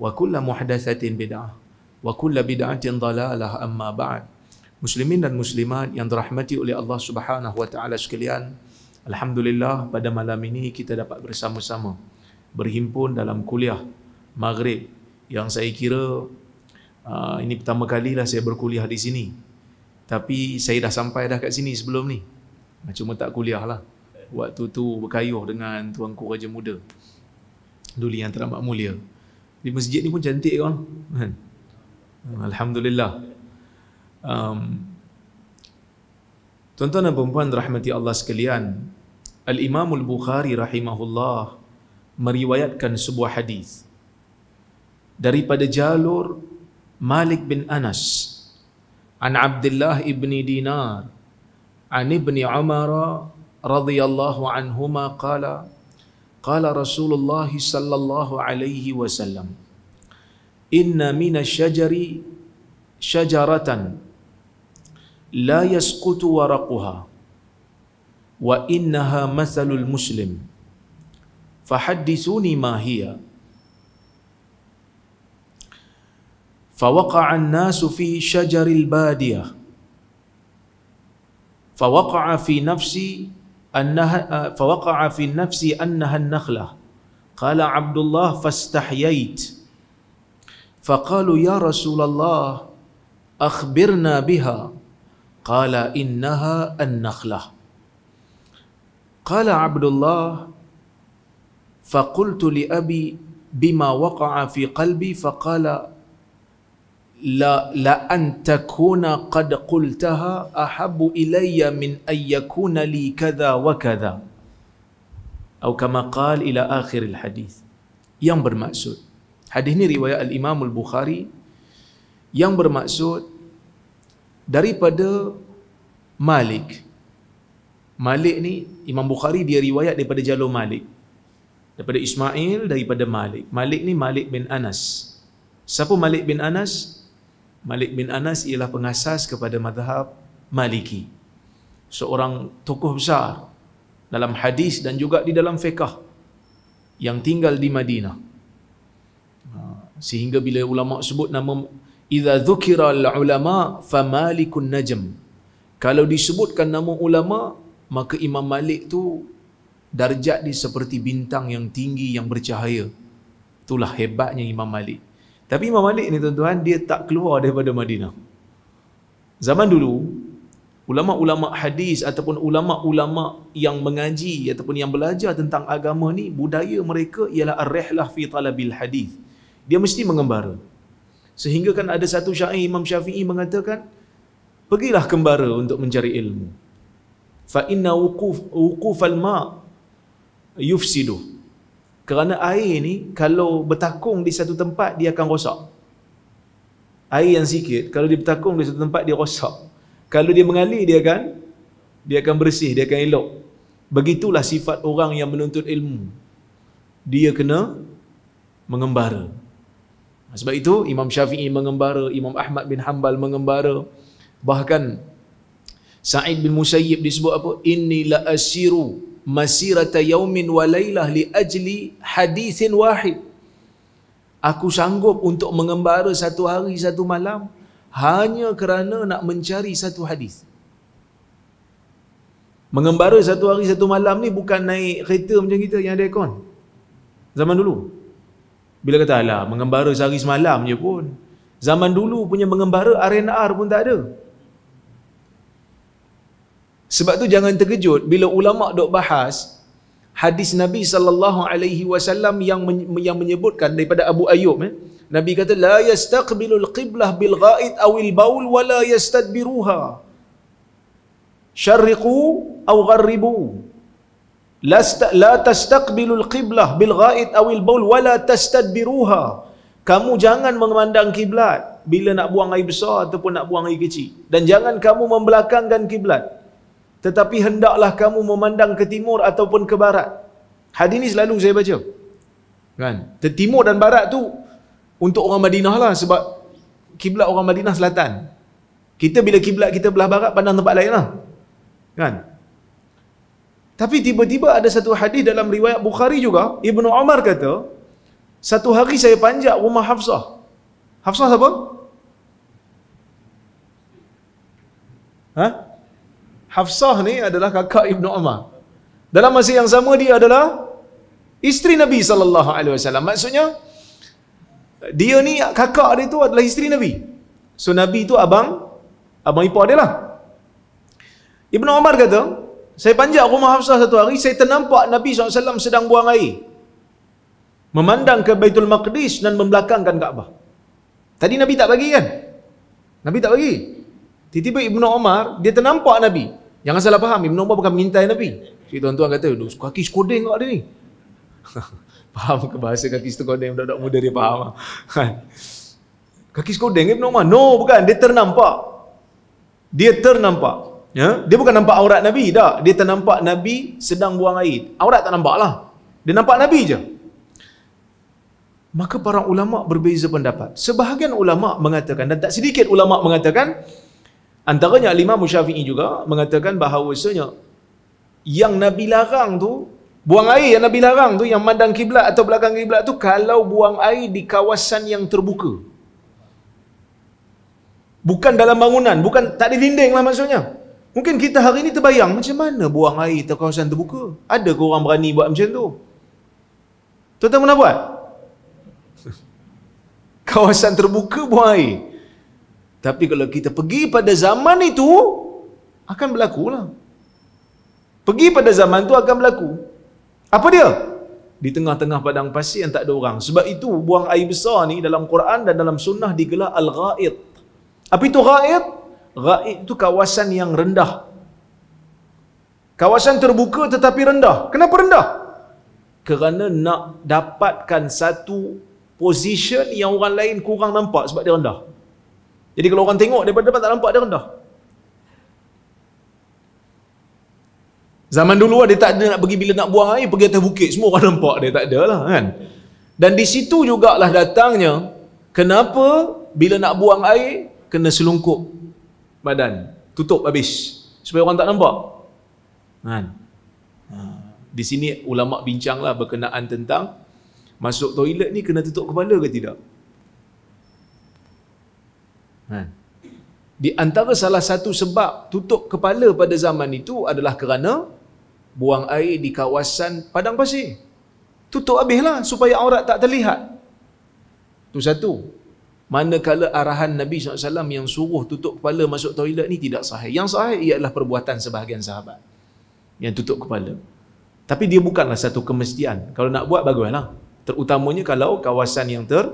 wa kulla muhdatsatin bid'ah wa kulla bid'atin dhalalah amma ba'd muslimin dan muslimat yang dirahmati oleh Allah Subhanahu wa taala sekalian alhamdulillah pada malam ini kita dapat bersama-sama berhimpun dalam kuliah maghrib yang saya kira uh, ini pertama kalilah saya berkuliah di sini tapi saya dah sampai dah kat sini sebelum ni cuma tak kuliah lah waktu tu berkayuh dengan tuanku raja muda duli yang teramat mulia di masjid ni pun cantik kan. Hmm, Alhamdulillah. Um, tuan-tuan dan perempuan rahmati Allah sekalian. al Imamul bukhari rahimahullah meriwayatkan sebuah hadis daripada jalur Malik bin Anas an Abdullah ibni Dinar an ibni Umar radhiyallahu anhuma qala قال رسول الله صلى الله عليه وسلم إن من الشجر شجرة لا يسقط ورقها وإنها مثل المسلم فحدثوني ما هي فوقع الناس في شجر الباديه فوقع في نفسي أنها آه، فوقع في النفس أنها النخلة قال عبد الله فاستحييت فقالوا يا رسول الله أخبرنا بها قال إنها النخلة قال عبد الله فقلت لأبي بما وقع في قلبي فقال la la an qad qultaha ahabbu ilayya min ay yakuna li kadha wa kadha atau kama qal ila akhir al hadis yang bermaksud hadis ini riwayat al imam al bukhari yang bermaksud daripada Malik Malik ni Imam Bukhari dia riwayat daripada jalur Malik daripada Ismail daripada Malik Malik ni Malik bin Anas siapa Malik bin Anas Malik bin Anas ialah pengasas kepada madhab Maliki. Seorang tokoh besar dalam hadis dan juga di dalam fiqah yang tinggal di Madinah. Ha, sehingga bila ulama sebut nama idza dhukira al-ulama fa malikun najm. Kalau disebutkan nama ulama maka Imam Malik tu darjat dia seperti bintang yang tinggi yang bercahaya. Itulah hebatnya Imam Malik. Tapi Imam Malik ni tuan-tuan dia tak keluar daripada Madinah. Zaman dulu ulama-ulama hadis ataupun ulama-ulama yang mengaji ataupun yang belajar tentang agama ni budaya mereka ialah ar-rihlah fi talabil hadis. Dia mesti mengembara. Sehingga kan ada satu syair Imam Syafi'i mengatakan pergilah kembara untuk mencari ilmu. Fa inna wuquf wuquf al-ma' yufsiduh. Kerana air ni kalau bertakung di satu tempat dia akan rosak. Air yang sikit kalau dia bertakung di satu tempat dia rosak. Kalau dia mengalir dia akan dia akan bersih, dia akan elok. Begitulah sifat orang yang menuntut ilmu. Dia kena mengembara. Sebab itu Imam Syafi'i mengembara, Imam Ahmad bin Hanbal mengembara. Bahkan Sa'id bin Musayyib disebut apa? Inni la asiru masirata yaumin wa lailah li ajli hadithin wahid aku sanggup untuk mengembara satu hari satu malam hanya kerana nak mencari satu hadis mengembara satu hari satu malam ni bukan naik kereta macam kita yang ada aircon zaman dulu bila kata alah mengembara sehari semalam je pun zaman dulu punya mengembara R&R pun tak ada sebab tu jangan terkejut bila ulama dok bahas hadis Nabi sallallahu alaihi wasallam yang yang menyebutkan daripada Abu Ayyub eh? Nabi kata la yastaqbilul qiblah bil ghaid awil baul wala yastadbiruha. Syarriqu aw gharribu. La la tastaqbilul qiblah bil ghaid awil baul wala tastadbiruha. Kamu jangan memandang kiblat bila nak buang air besar ataupun nak buang air kecil dan jangan kamu membelakangkan kiblat tetapi hendaklah kamu memandang ke timur ataupun ke barat. Hadis ni selalu saya baca. Kan? Ke timur dan barat tu untuk orang Madinah lah sebab kiblat orang Madinah selatan. Kita bila kiblat kita belah barat pandang tempat lain lah. Kan? Tapi tiba-tiba ada satu hadis dalam riwayat Bukhari juga, Ibnu Umar kata, satu hari saya panjat rumah Hafsah. Hafsah siapa? Ha? Hafsah ni adalah kakak Ibnu Umar. Dalam masa yang sama dia adalah isteri Nabi sallallahu alaihi wasallam. Maksudnya dia ni kakak dia tu adalah isteri Nabi. So Nabi tu abang abang ipar dia lah. Ibn Umar kata, saya panjat rumah Hafsah satu hari, saya ternampak Nabi SAW sedang buang air. Memandang ke Baitul Maqdis dan membelakangkan Kaabah. Tadi Nabi tak bagi kan? Nabi tak bagi. Tiba-tiba Ibnu Umar, dia ternampak Nabi. Jangan salah faham, Ibn Umar bukan mengintai Nabi. Jadi tuan-tuan kata, kaki skodeng kau ada ni. faham ke bahasa kaki skodeng, budak-budak muda dia faham. Ah. Kan? kaki skodeng Ibn Umar? No, bukan. Dia ternampak. Dia ternampak. Ya? Dia bukan nampak aurat Nabi, tak. Dia ternampak Nabi sedang buang air. Aurat tak nampak lah. Dia nampak Nabi je. Maka para ulama berbeza pendapat. Sebahagian ulama mengatakan dan tak sedikit ulama mengatakan Antaranya Imam Syafi'i juga mengatakan bahawasanya yang Nabi larang tu buang air yang Nabi larang tu yang mandang kiblat atau belakang kiblat tu kalau buang air di kawasan yang terbuka. Bukan dalam bangunan, bukan tak ada dinding lah maksudnya. Mungkin kita hari ini terbayang macam mana buang air di kawasan terbuka? Ada ke orang berani buat macam tu? Tuan-tuan pernah buat? Kawasan terbuka buang air. Tapi kalau kita pergi pada zaman itu, akan berlaku lah. Pergi pada zaman itu akan berlaku. Apa dia? Di tengah-tengah padang pasir yang tak ada orang. Sebab itu buang air besar ni dalam Quran dan dalam sunnah digelar Al-Ghaid. Apa itu Ghaid? Ghaid itu kawasan yang rendah. Kawasan terbuka tetapi rendah. Kenapa rendah? Kerana nak dapatkan satu position yang orang lain kurang nampak sebab dia rendah. Jadi kalau orang tengok daripada depan tak nampak dia rendah. Zaman dulu dia tak ada nak pergi bila nak buang air, pergi atas bukit, semua orang nampak dia tak ada lah kan. Dan di situ jugalah datangnya, kenapa bila nak buang air, kena selungkup badan, tutup habis, supaya orang tak nampak. Kan? Ha. Di sini ulama' bincanglah berkenaan tentang masuk toilet ni kena tutup kepala ke tidak? Ha. Di antara salah satu sebab tutup kepala pada zaman itu adalah kerana buang air di kawasan padang pasir. Tutup habislah supaya aurat tak terlihat. Itu satu. Manakala arahan Nabi SAW yang suruh tutup kepala masuk toilet ni tidak sahih. Yang sahih ialah perbuatan sebahagian sahabat yang tutup kepala. Tapi dia bukanlah satu kemestian. Kalau nak buat, baguslah. Terutamanya kalau kawasan yang ter,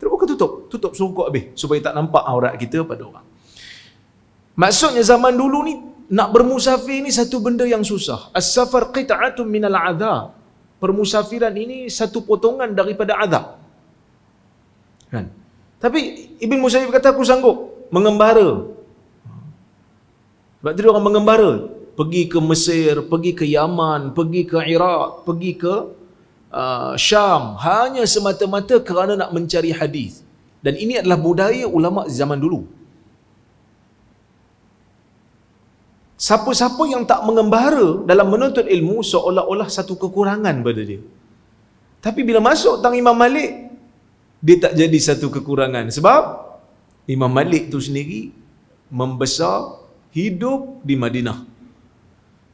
Terbuka tutup, tutup songkok habis supaya tak nampak aurat kita pada orang. Maksudnya zaman dulu ni nak bermusafir ni satu benda yang susah. As-safar qita'atun minal azab. Permusafiran ini satu potongan daripada azab. Kan? Tapi Ibn Musayyib kata aku sanggup mengembara. Sebab dia orang mengembara, pergi ke Mesir, pergi ke Yaman, pergi ke Iraq, pergi ke uh, Syam hanya semata-mata kerana nak mencari hadis. Dan ini adalah budaya ulama zaman dulu. Siapa-siapa yang tak mengembara dalam menuntut ilmu seolah-olah satu kekurangan pada dia. Tapi bila masuk tang Imam Malik dia tak jadi satu kekurangan sebab Imam Malik tu sendiri membesar hidup di Madinah.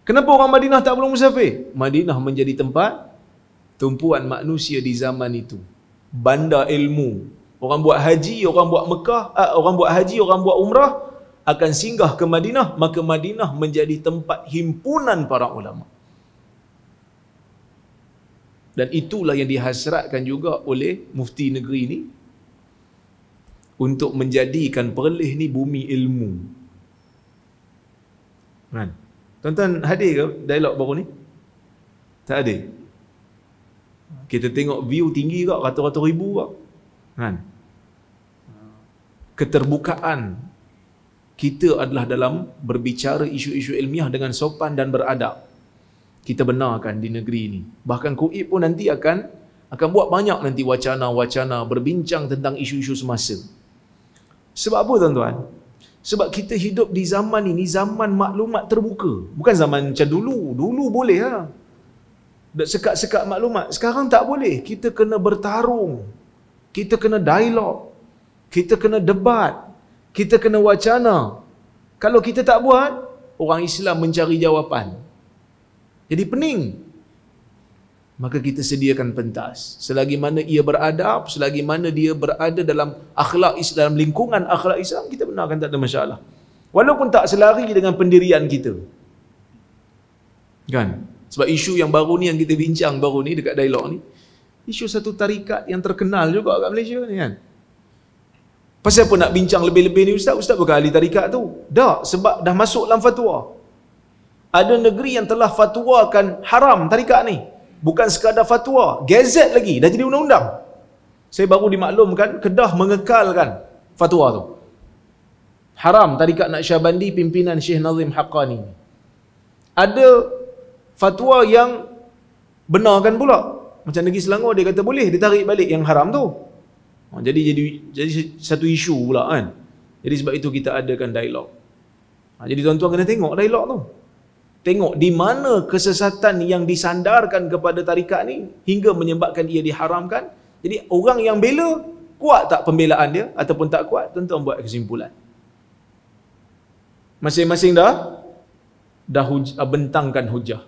Kenapa orang Madinah tak perlu musafir? Madinah menjadi tempat tumpuan manusia di zaman itu. banda ilmu. Orang buat haji, orang buat Mekah, uh, orang buat haji, orang buat umrah akan singgah ke Madinah, maka Madinah menjadi tempat himpunan para ulama. Dan itulah yang dihasratkan juga oleh mufti negeri ini untuk menjadikan perlih ni bumi ilmu. Kan? tonton tuan hadir ke dialog baru ni? Tak ada. Kita tengok view tinggi kak ratus-ratus ribu kak. Kan? Keterbukaan kita adalah dalam berbicara isu-isu ilmiah dengan sopan dan beradab. Kita benarkan di negeri ini. Bahkan KUI pun nanti akan akan buat banyak nanti wacana-wacana berbincang tentang isu-isu semasa. Sebab apa tuan-tuan? Sebab kita hidup di zaman ini, zaman maklumat terbuka. Bukan zaman macam dulu. Dulu boleh lah sekat-sekat maklumat. Sekarang tak boleh. Kita kena bertarung. Kita kena dialog. Kita kena debat. Kita kena wacana. Kalau kita tak buat, orang Islam mencari jawapan. Jadi pening. Maka kita sediakan pentas. Selagi mana ia beradab, selagi mana dia berada dalam akhlak Islam, dalam lingkungan akhlak Islam, kita benarkan tak ada masalah. Walaupun tak selari dengan pendirian kita. Kan? Kan? Sebab isu yang baru ni yang kita bincang baru ni dekat dialog ni, isu satu tarikat yang terkenal juga kat Malaysia ni kan. Pasal apa nak bincang lebih-lebih ni ustaz? Ustaz bukan ahli tarikat tu. Dah, sebab dah masuk dalam fatwa. Ada negeri yang telah fatwakan haram tarikat ni. Bukan sekadar fatwa, gazet lagi dah jadi undang-undang. Saya baru dimaklumkan Kedah mengekalkan fatwa tu. Haram tarikat nak syabandi pimpinan Syekh Nazim Haqqani. Ada fatwa yang benarkan pula macam negeri Selangor dia kata boleh ditarik balik yang haram tu ha, jadi jadi jadi satu isu pula kan jadi sebab itu kita adakan dialog ha, jadi tuan-tuan kena tengok dialog tu tengok di mana kesesatan yang disandarkan kepada tarikat ni hingga menyebabkan ia diharamkan jadi orang yang bela kuat tak pembelaan dia ataupun tak kuat tuan-tuan buat kesimpulan masing-masing dah dah huj, bentangkan hujah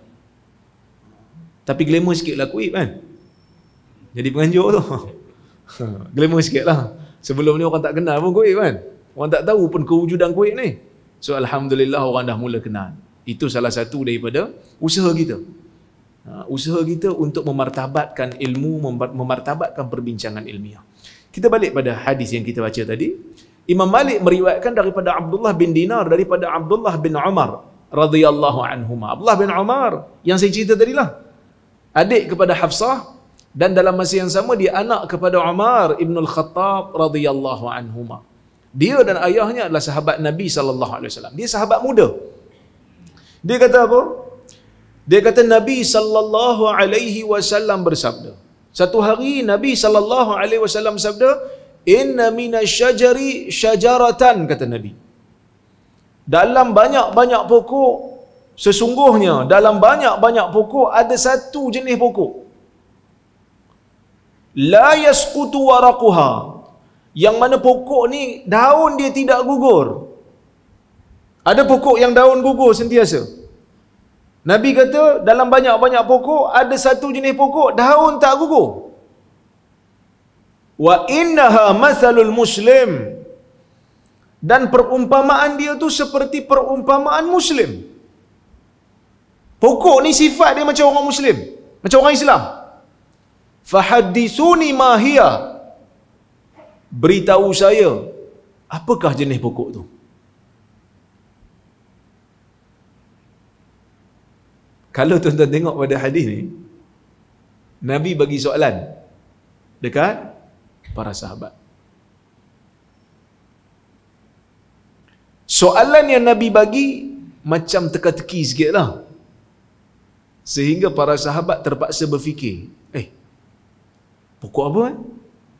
tapi glamour sikit lah kuib kan. Jadi penganjur tu. Ha, glamour sikit lah. Sebelum ni orang tak kenal pun kuib kan. Orang tak tahu pun kewujudan kuib ni. So Alhamdulillah orang dah mula kenal. Itu salah satu daripada usaha kita. Ha, usaha kita untuk memartabatkan ilmu, memartabatkan perbincangan ilmiah. Kita balik pada hadis yang kita baca tadi. Imam Malik meriwayatkan daripada Abdullah bin Dinar, daripada Abdullah bin Umar radhiyallahu anhuma. Abdullah bin Umar yang saya cerita tadi lah adik kepada Hafsah dan dalam masa yang sama dia anak kepada Umar Ibn Al-Khattab radhiyallahu anhu. Dia dan ayahnya adalah sahabat Nabi sallallahu alaihi wasallam. Dia sahabat muda. Dia kata apa? Dia kata Nabi sallallahu alaihi wasallam bersabda. Satu hari Nabi sallallahu alaihi wasallam sabda, "Inna shajari shajaratan kata Nabi. Dalam banyak-banyak pokok Sesungguhnya dalam banyak-banyak pokok ada satu jenis pokok. La yasqutu waraquha. Yang mana pokok ni daun dia tidak gugur. Ada pokok yang daun gugur sentiasa. Nabi kata dalam banyak-banyak pokok ada satu jenis pokok daun tak gugur. Wa innaha mathalul muslim. Dan perumpamaan dia tu seperti perumpamaan muslim. Muslim. Pokok ni sifat dia macam orang Muslim. Macam orang Islam. Fahadisuni Mahia Beritahu saya, apakah jenis pokok tu? Kalau tuan-tuan tengok pada hadis ni, Nabi bagi soalan dekat para sahabat. Soalan yang Nabi bagi macam teka-teki sikit Sehingga para sahabat terpaksa berfikir, eh, pokok apa kan?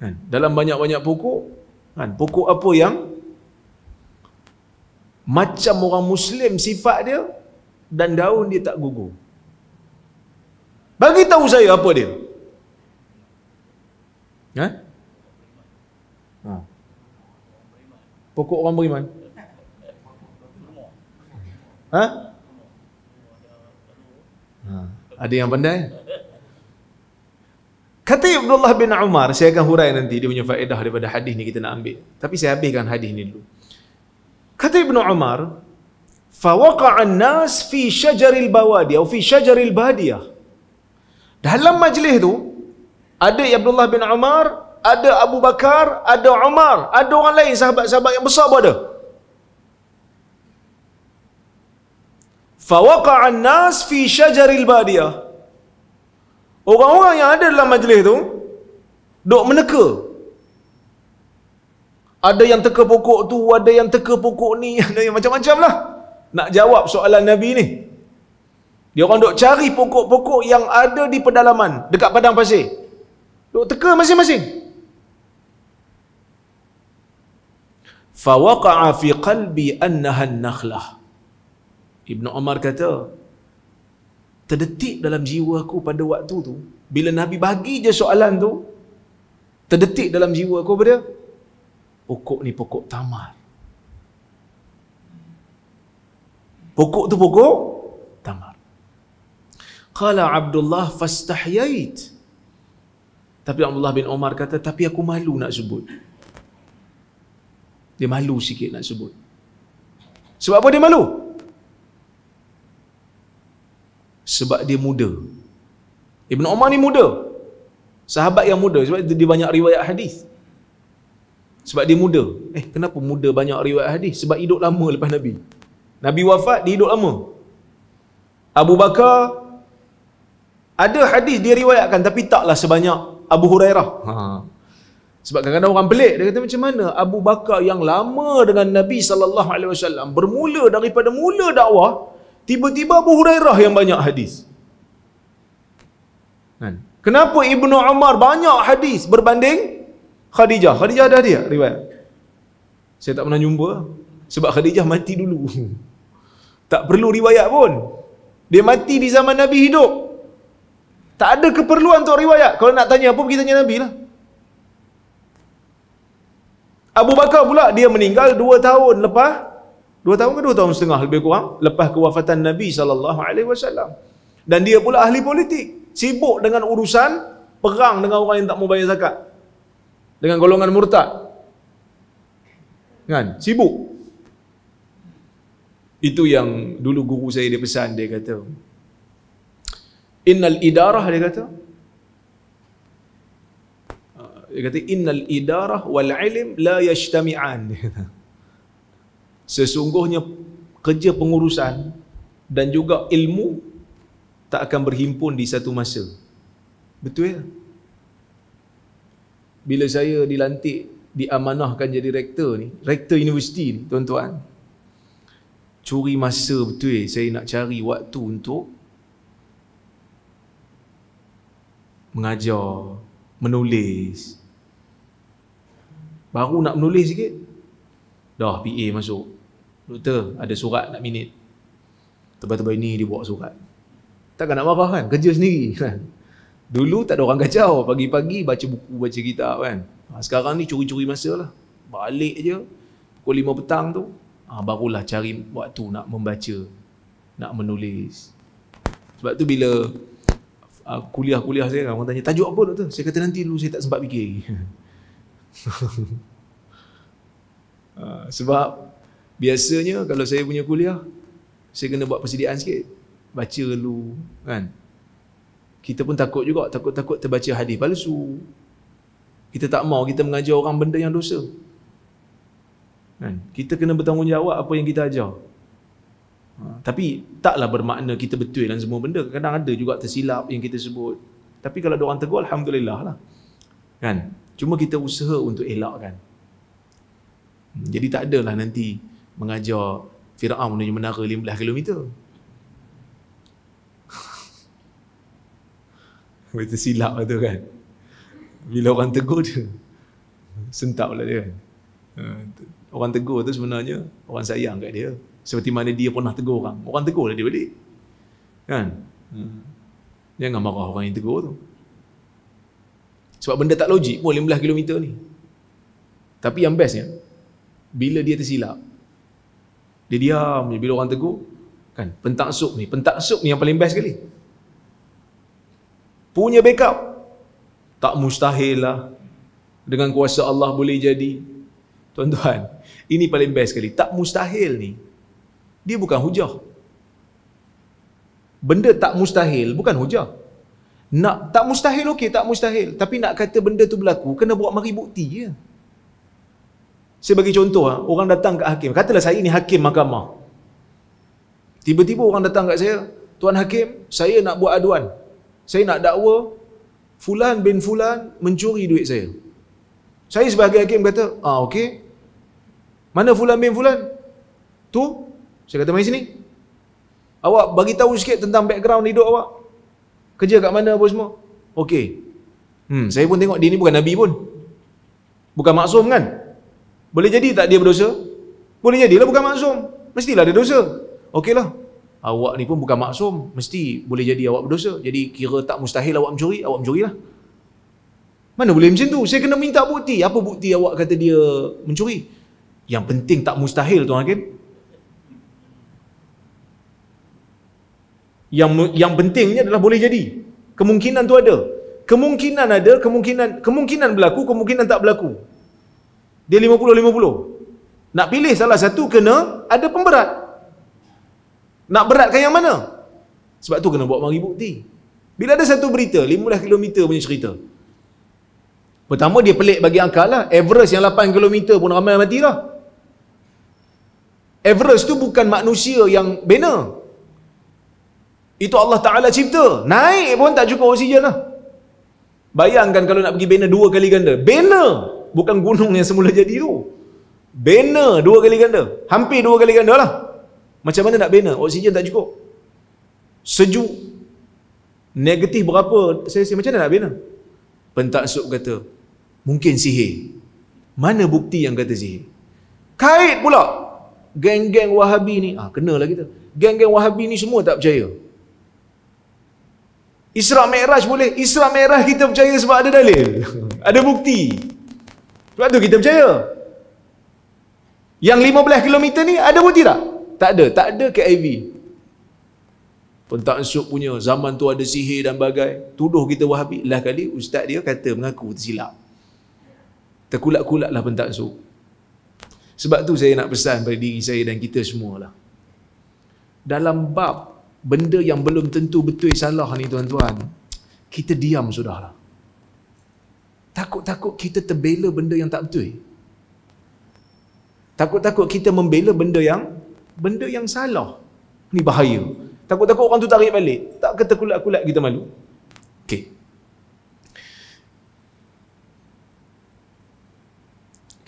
kan? Dalam banyak-banyak pokok, kan? pokok apa yang macam orang Muslim sifat dia dan daun dia tak gugur. Bagi tahu saya apa dia? Ha? ha. Pokok orang beriman. Ha? Ha. Ada yang pandai? Kata Ibn Allah bin Umar, saya akan hurai nanti dia punya faedah daripada hadis ni kita nak ambil. Tapi saya habiskan hadis ni dulu. Kata Ibn Umar, nas fi فِي شَجَرِ الْبَوَادِيَ fi شَجَرِ الْبَادِيَةِ Dalam majlis tu, ada Ibn Allah bin Umar, ada Abu Bakar, ada Umar, ada orang lain sahabat-sahabat yang besar pun ada. an nas fi syajaril badiyah. Orang-orang yang ada dalam majlis tu, dok meneka. Ada yang teka pokok tu, ada yang teka pokok ni, ada yang macam-macam lah. Nak jawab soalan Nabi ni. Dia orang dok cari pokok-pokok yang ada di pedalaman, dekat padang pasir. Dok teka masing-masing. Fawaqa'a fi qalbi annahan nakhlah. Ibnu Omar kata Terdetik dalam jiwa aku pada waktu tu Bila Nabi bagi je soalan tu Terdetik dalam jiwa aku pada Pokok ni pokok tamar Pokok tu pokok tamar Kala Abdullah fastahyait Tapi Abdullah bin Omar kata Tapi aku malu nak sebut Dia malu sikit nak sebut Sebab apa Dia malu sebab dia muda Ibn Umar ni muda sahabat yang muda sebab dia banyak riwayat hadis sebab dia muda eh kenapa muda banyak riwayat hadis sebab hidup lama lepas Nabi Nabi wafat dia hidup lama Abu Bakar ada hadis dia riwayatkan tapi taklah sebanyak Abu Hurairah ha. Sebab kadang-kadang orang pelik dia kata macam mana Abu Bakar yang lama dengan Nabi saw. alaihi wasallam bermula daripada mula dakwah Tiba-tiba Abu Hurairah yang banyak hadis. Kan? Kenapa Ibnu Umar banyak hadis berbanding Khadijah? Khadijah ada dia riwayat. Saya tak pernah jumpa sebab Khadijah mati dulu. Tak perlu riwayat pun. Dia mati di zaman Nabi hidup. Tak ada keperluan untuk riwayat. Kalau nak tanya apa pergi tanya Nabi lah. Abu Bakar pula dia meninggal 2 tahun lepas Dua tahun ke dua tahun setengah lebih kurang lepas kewafatan Nabi sallallahu alaihi wasallam. Dan dia pula ahli politik, sibuk dengan urusan perang dengan orang yang tak mau bayar zakat. Dengan golongan murtad. Kan? Sibuk. Itu yang dulu guru saya dia pesan dia kata. Innal idarah dia kata. Ah, dia kata innal idarah wal ilm la yajtami'an. sesungguhnya kerja pengurusan dan juga ilmu tak akan berhimpun di satu masa. Betul ya? Bila saya dilantik, diamanahkan jadi rektor ni, rektor universiti ni, tuan-tuan. Curi masa betul ya, saya nak cari waktu untuk mengajar, menulis. Baru nak menulis sikit, dah PA masuk. Doktor, ada surat nak minit. Tiba-tiba ini dia bawa surat. Takkan nak marah kan? Kerja sendiri kan? Dulu tak ada orang kacau. Pagi-pagi baca buku, baca kitab kan? Ha, sekarang ni curi-curi masa lah. Balik je. Pukul 5 petang tu. Ha, barulah cari waktu nak membaca. Nak menulis. Sebab tu bila ah, kuliah-kuliah saya orang tanya, tajuk apa doktor? Saya kata nanti dulu saya tak sempat fikir. Ah, sebab Biasanya kalau saya punya kuliah, saya kena buat persediaan sikit. Baca dulu, kan? Kita pun takut juga, takut-takut terbaca hadis palsu. Kita tak mau kita mengajar orang benda yang dosa. Kan? Kita kena bertanggungjawab apa yang kita ajar. Ha, tapi taklah bermakna kita betul dalam semua benda. Kadang kadang ada juga tersilap yang kita sebut. Tapi kalau ada orang tegur, Alhamdulillah lah. Kan? Cuma kita usaha untuk elakkan. Hmm, jadi tak adalah nanti mengajar Fir'aun menuju menara 15 km. Betul silap lah tu kan. Bila orang tegur dia, sentap lah dia kan. ha, Orang tegur tu sebenarnya, orang sayang kat dia. Seperti mana dia pernah tegur orang. Orang tegur lah dia balik. Kan? Hmm. Jangan marah orang yang tegur tu. Sebab benda tak logik pun 15 km ni. Tapi yang bestnya, bila dia tersilap, dia diam je bila orang tegur. Kan? Pentak sup ni. Pentak sup ni yang paling best sekali. Punya backup. Tak mustahil lah. Dengan kuasa Allah boleh jadi. Tuan-tuan, ini paling best sekali. Tak mustahil ni. Dia bukan hujah. Benda tak mustahil bukan hujah. Nak tak mustahil okey, tak mustahil. Tapi nak kata benda tu berlaku, kena buat mari bukti je. Ya? Saya bagi contoh, ah, orang datang kat hakim. Katalah saya ni hakim mahkamah. Tiba-tiba orang datang kat saya, Tuan Hakim, saya nak buat aduan. Saya nak dakwa, Fulan bin Fulan mencuri duit saya. Saya sebagai hakim kata, ah okey. Mana Fulan bin Fulan? Tu, saya kata mari sini. Awak bagi tahu sikit tentang background hidup awak. Kerja kat mana apa semua? Okey. Hmm, saya pun tengok dia ni bukan nabi pun. Bukan maksum kan? Boleh jadi tak dia berdosa? Boleh jadi lah bukan maksum. Mestilah ada dosa. Okey lah. Awak ni pun bukan maksum. Mesti boleh jadi awak berdosa. Jadi kira tak mustahil awak mencuri, awak mencuri lah. Mana boleh macam tu? Saya kena minta bukti. Apa bukti awak kata dia mencuri? Yang penting tak mustahil tu hakim. Yang yang pentingnya adalah boleh jadi. Kemungkinan tu ada. Kemungkinan ada, kemungkinan kemungkinan berlaku, kemungkinan tak berlaku dia 50-50 nak pilih salah satu kena ada pemberat nak beratkan yang mana sebab tu kena buat mari bukti bila ada satu berita 15 km punya cerita pertama dia pelik bagi angka lah Everest yang 8 km pun ramai yang mati lah Everest tu bukan manusia yang bina itu Allah Ta'ala cipta naik pun tak cukup oksigen lah bayangkan kalau nak pergi bina dua kali ganda bina bukan gunung yang semula jadi tu. Bina dua kali ganda. Hampir dua kali ganda lah. Macam mana nak bina? Oksigen tak cukup. Sejuk. Negatif berapa? Saya rasa macam mana nak bina? Pentaksub kata, mungkin sihir. Mana bukti yang kata sihir? Kait pula. Geng-geng wahabi ni. Ah, lah kita. Geng-geng wahabi ni semua tak percaya. Isra Mi'raj boleh. Isra Mi'raj kita percaya sebab ada dalil. ada bukti. Sebab tu kita percaya. Yang 15 km ni ada bukti tak? Tak ada, tak ada KIV. Pentak Ansub punya zaman tu ada sihir dan bagai. Tuduh kita Wahabi. Lah kali ustaz dia kata mengaku tersilap. Terkulak-kulaklah Pentak Ansub. Sebab tu saya nak pesan pada diri saya dan kita semua lah. Dalam bab benda yang belum tentu betul salah ni tuan-tuan, kita diam sudahlah. Takut-takut kita terbela benda yang tak betul. Takut-takut kita membela benda yang benda yang salah. Ni bahaya. Takut-takut orang tu tarik balik. Tak kata kulat-kulat kita malu. Okey.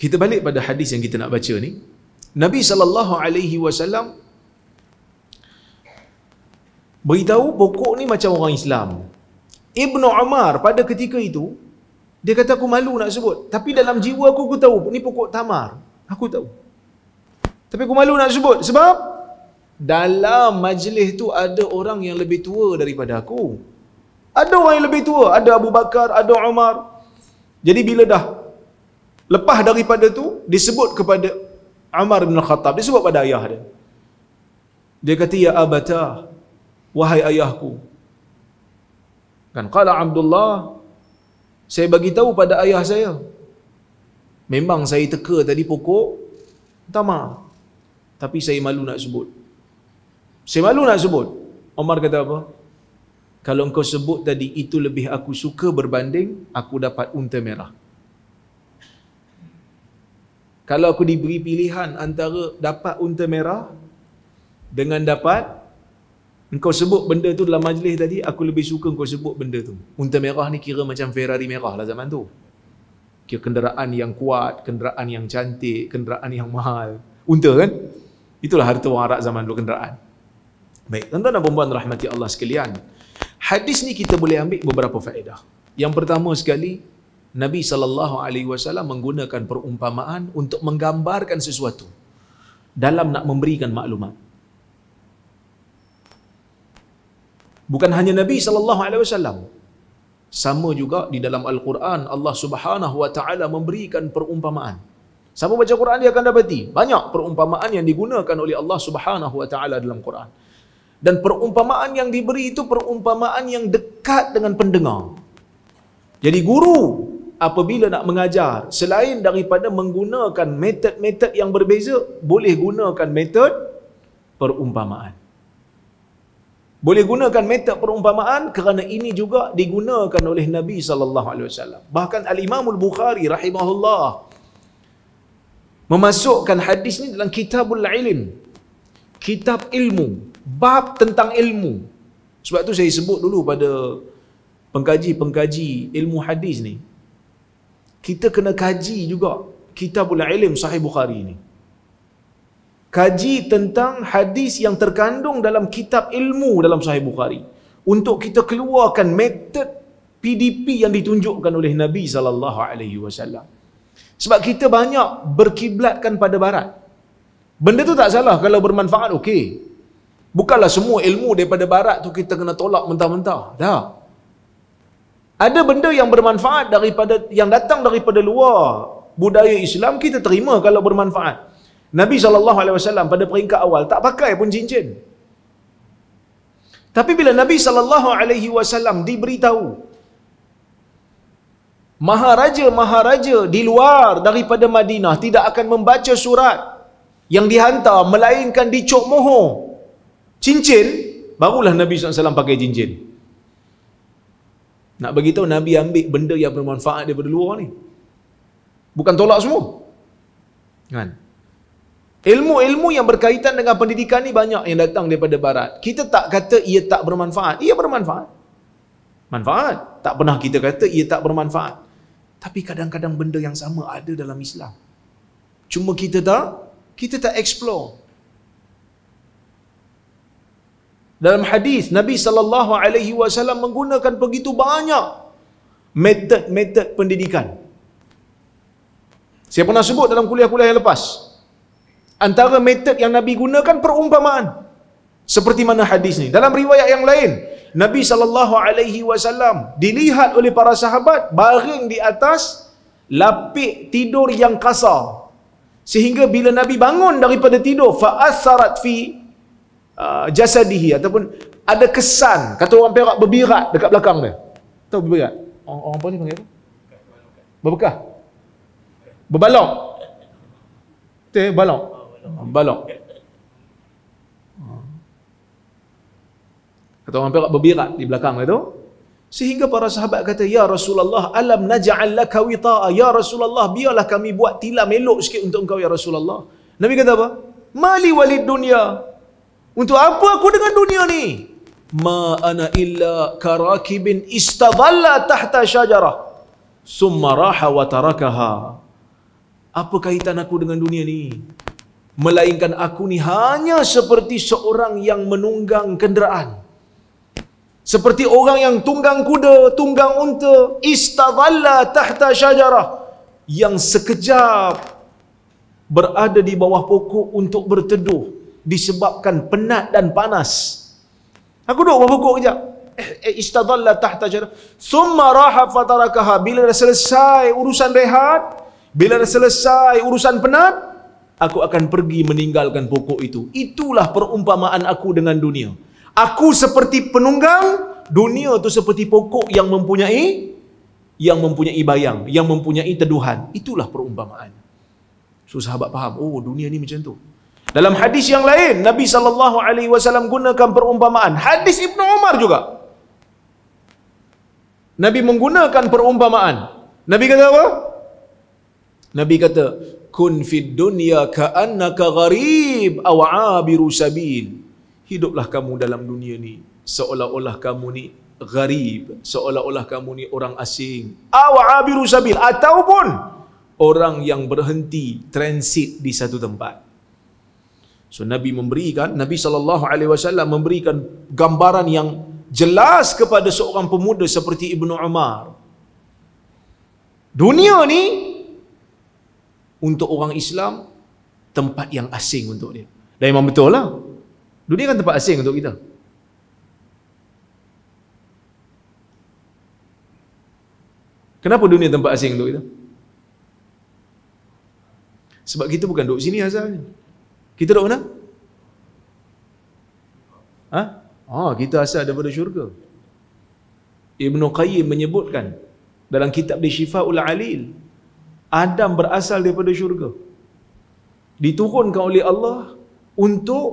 Kita balik pada hadis yang kita nak baca ni. Nabi sallallahu alaihi wasallam beritahu pokok ni macam orang Islam. Ibnu Umar pada ketika itu dia kata aku malu nak sebut. Tapi dalam jiwa aku, aku tahu. Ini pokok tamar. Aku tahu. Tapi aku malu nak sebut. Sebab dalam majlis tu ada orang yang lebih tua daripada aku. Ada orang yang lebih tua. Ada Abu Bakar, ada Umar. Jadi bila dah lepas daripada tu, disebut kepada Umar bin Khattab. Disebut pada ayah dia. Dia kata, Ya Abata, wahai ayahku. Kan, kala Abdullah, saya bagi tahu pada ayah saya. Memang saya teka tadi pokok. Minta maaf. Tapi saya malu nak sebut. Saya malu nak sebut. Omar kata apa? Kalau engkau sebut tadi itu lebih aku suka berbanding aku dapat unta merah. Kalau aku diberi pilihan antara dapat unta merah dengan dapat Engkau sebut benda tu dalam majlis tadi, aku lebih suka engkau sebut benda tu. Unta merah ni kira macam Ferrari merah lah zaman tu. Kira kenderaan yang kuat, kenderaan yang cantik, kenderaan yang mahal. Unta kan? Itulah harta orang Arab zaman dulu kenderaan. Baik, tuan-tuan dan perempuan rahmati Allah sekalian. Hadis ni kita boleh ambil beberapa faedah. Yang pertama sekali, Nabi saw menggunakan perumpamaan untuk menggambarkan sesuatu dalam nak memberikan maklumat. Bukan hanya Nabi sallallahu alaihi wasallam. Sama juga di dalam Al-Quran Allah Subhanahu wa taala memberikan perumpamaan. Siapa baca Quran dia akan dapati banyak perumpamaan yang digunakan oleh Allah Subhanahu wa taala dalam Quran. Dan perumpamaan yang diberi itu perumpamaan yang dekat dengan pendengar. Jadi guru apabila nak mengajar selain daripada menggunakan metod-metod yang berbeza boleh gunakan metod perumpamaan. Boleh gunakan metod perumpamaan kerana ini juga digunakan oleh Nabi sallallahu alaihi wasallam. Bahkan Al-Imam Al-Bukhari rahimahullah memasukkan hadis ini dalam Kitabul Ilm. Kitab ilmu, bab tentang ilmu. Sebab tu saya sebut dulu pada pengkaji-pengkaji ilmu hadis ni. Kita kena kaji juga Kitabul Ilm Sahih Bukhari ni kaji tentang hadis yang terkandung dalam kitab ilmu dalam Sahih Bukhari untuk kita keluarkan metod PDP yang ditunjukkan oleh Nabi sallallahu alaihi wasallam. Sebab kita banyak berkiblatkan pada barat. Benda tu tak salah kalau bermanfaat okey. Bukanlah semua ilmu daripada barat tu kita kena tolak mentah-mentah. Dah. Ada benda yang bermanfaat daripada yang datang daripada luar budaya Islam kita terima kalau bermanfaat. Nabi saw pada peringkat awal tak pakai pun cincin. Tapi bila Nabi saw diberitahu maharaja-maharaja di luar daripada Madinah tidak akan membaca surat yang dihantar melainkan dicop moho cincin barulah Nabi SAW pakai cincin nak beritahu Nabi ambil benda yang bermanfaat daripada luar ni bukan tolak semua kan Ilmu-ilmu yang berkaitan dengan pendidikan ni banyak yang datang daripada barat. Kita tak kata ia tak bermanfaat. Ia bermanfaat. Manfaat. Tak pernah kita kata ia tak bermanfaat. Tapi kadang-kadang benda yang sama ada dalam Islam. Cuma kita tak, kita tak explore. Dalam hadis Nabi sallallahu alaihi wasallam menggunakan begitu banyak method-method pendidikan. Saya pernah sebut dalam kuliah-kuliah yang lepas, antara metod yang Nabi gunakan perumpamaan seperti mana hadis ni dalam riwayat yang lain Nabi saw dilihat oleh para sahabat baring di atas lapik tidur yang kasar sehingga bila Nabi bangun daripada tidur faasarat fi uh, jasadihi ataupun ada kesan kata orang Perak berbirat dekat belakang dia tahu berbirat orang, orang apa ni panggil apa berbekah berbalok teh balok Balok. Kata orang Perak berbirat di belakang itu. Sehingga para sahabat kata, Ya Rasulullah, alam naja'al laka wita'a. Ya Rasulullah, biarlah kami buat tilam elok sikit untuk engkau, Ya Rasulullah. Nabi kata apa? Mali walid dunia. Untuk apa aku dengan dunia ni? Ma ana illa karaki bin istadalla tahta syajarah. Summa raha wa tarakaha. Apa kaitan aku dengan dunia ni? melainkan aku ni hanya seperti seorang yang menunggang kenderaan. Seperti orang yang tunggang kuda, tunggang unta, istadalla tahta syajarah yang sekejap berada di bawah pokok untuk berteduh disebabkan penat dan panas. Aku duduk bawah pokok kejap. Eh, eh istadalla tahta syajarah. Summa raha fatarakaha. Bila dah selesai urusan rehat, bila dah selesai urusan penat, aku akan pergi meninggalkan pokok itu. Itulah perumpamaan aku dengan dunia. Aku seperti penunggang, dunia itu seperti pokok yang mempunyai yang mempunyai bayang, yang mempunyai teduhan. Itulah perumpamaan. So sahabat faham, oh dunia ni macam tu. Dalam hadis yang lain, Nabi sallallahu alaihi wasallam gunakan perumpamaan. Hadis Ibnu Umar juga. Nabi menggunakan perumpamaan. Nabi kata apa? Nabi kata, kun fid dunya ka annaka gharib aw abiru sabil hiduplah kamu dalam dunia ni seolah-olah kamu ni gharib seolah-olah kamu ni orang asing aw abiru sabil ataupun orang yang berhenti transit di satu tempat so nabi memberikan nabi sallallahu alaihi wasallam memberikan gambaran yang jelas kepada seorang pemuda seperti ibnu umar dunia ni untuk orang Islam tempat yang asing untuk dia. Dan memang betul lah. Dunia kan tempat asing untuk kita. Kenapa dunia tempat asing untuk kita? Sebab kita bukan duduk sini asalnya. Kita duduk mana? Ha? Ah, kita asal daripada syurga. Ibn Qayyim menyebutkan dalam kitab di Syifa Ul Alil, Adam berasal daripada syurga. Diturunkan oleh Allah untuk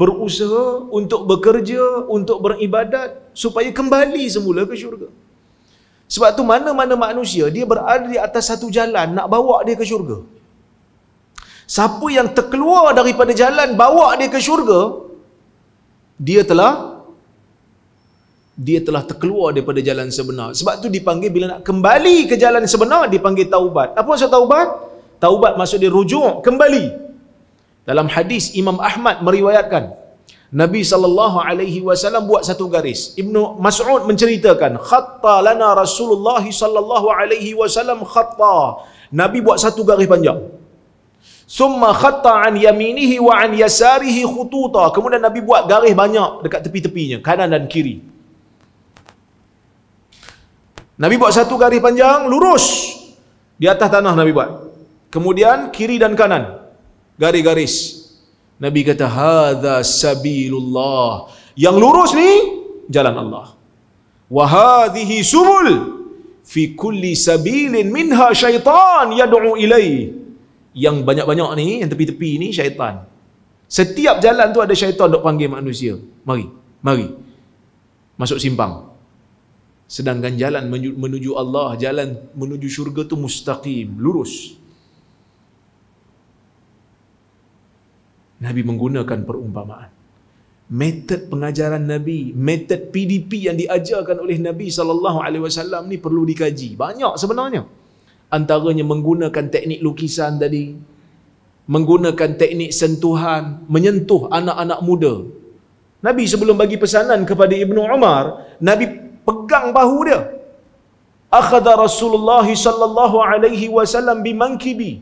berusaha, untuk bekerja, untuk beribadat supaya kembali semula ke syurga. Sebab tu mana-mana manusia dia berada di atas satu jalan nak bawa dia ke syurga. Siapa yang terkeluar daripada jalan bawa dia ke syurga, dia telah dia telah terkeluar daripada jalan sebenar. Sebab tu dipanggil bila nak kembali ke jalan sebenar dipanggil taubat. Apa maksud taubat? Taubat maksud dia rujuk kembali. Dalam hadis Imam Ahmad meriwayatkan Nabi sallallahu alaihi wasallam buat satu garis. Ibnu Mas'ud menceritakan khatta lana Rasulullah sallallahu alaihi wasallam khatta. Nabi buat satu garis panjang. Summa khatta an yaminihi wa an yasarihi khututa. Kemudian Nabi buat garis banyak dekat tepi-tepinya, kanan dan kiri. Nabi buat satu garis panjang lurus di atas tanah Nabi buat. Kemudian kiri dan kanan garis-garis. Nabi kata hadza sabilullah. Yang lurus ni jalan Allah. Wa hadhihi subul fi kulli sabilin minha syaitan yad'u ilai. Yang banyak-banyak ni, yang tepi-tepi ni syaitan. Setiap jalan tu ada syaitan nak panggil manusia. Mari, mari. Masuk simpang. Sedangkan jalan menuju Allah, jalan menuju syurga tu mustaqim, lurus. Nabi menggunakan perumpamaan. Metod pengajaran Nabi, metod PDP yang diajarkan oleh Nabi sallallahu alaihi wasallam ni perlu dikaji. Banyak sebenarnya. Antaranya menggunakan teknik lukisan tadi, menggunakan teknik sentuhan, menyentuh anak-anak muda. Nabi sebelum bagi pesanan kepada Ibnu Umar, Nabi pegang bahu dia. Akhadha Rasulullah sallallahu alaihi wasallam bimankibi.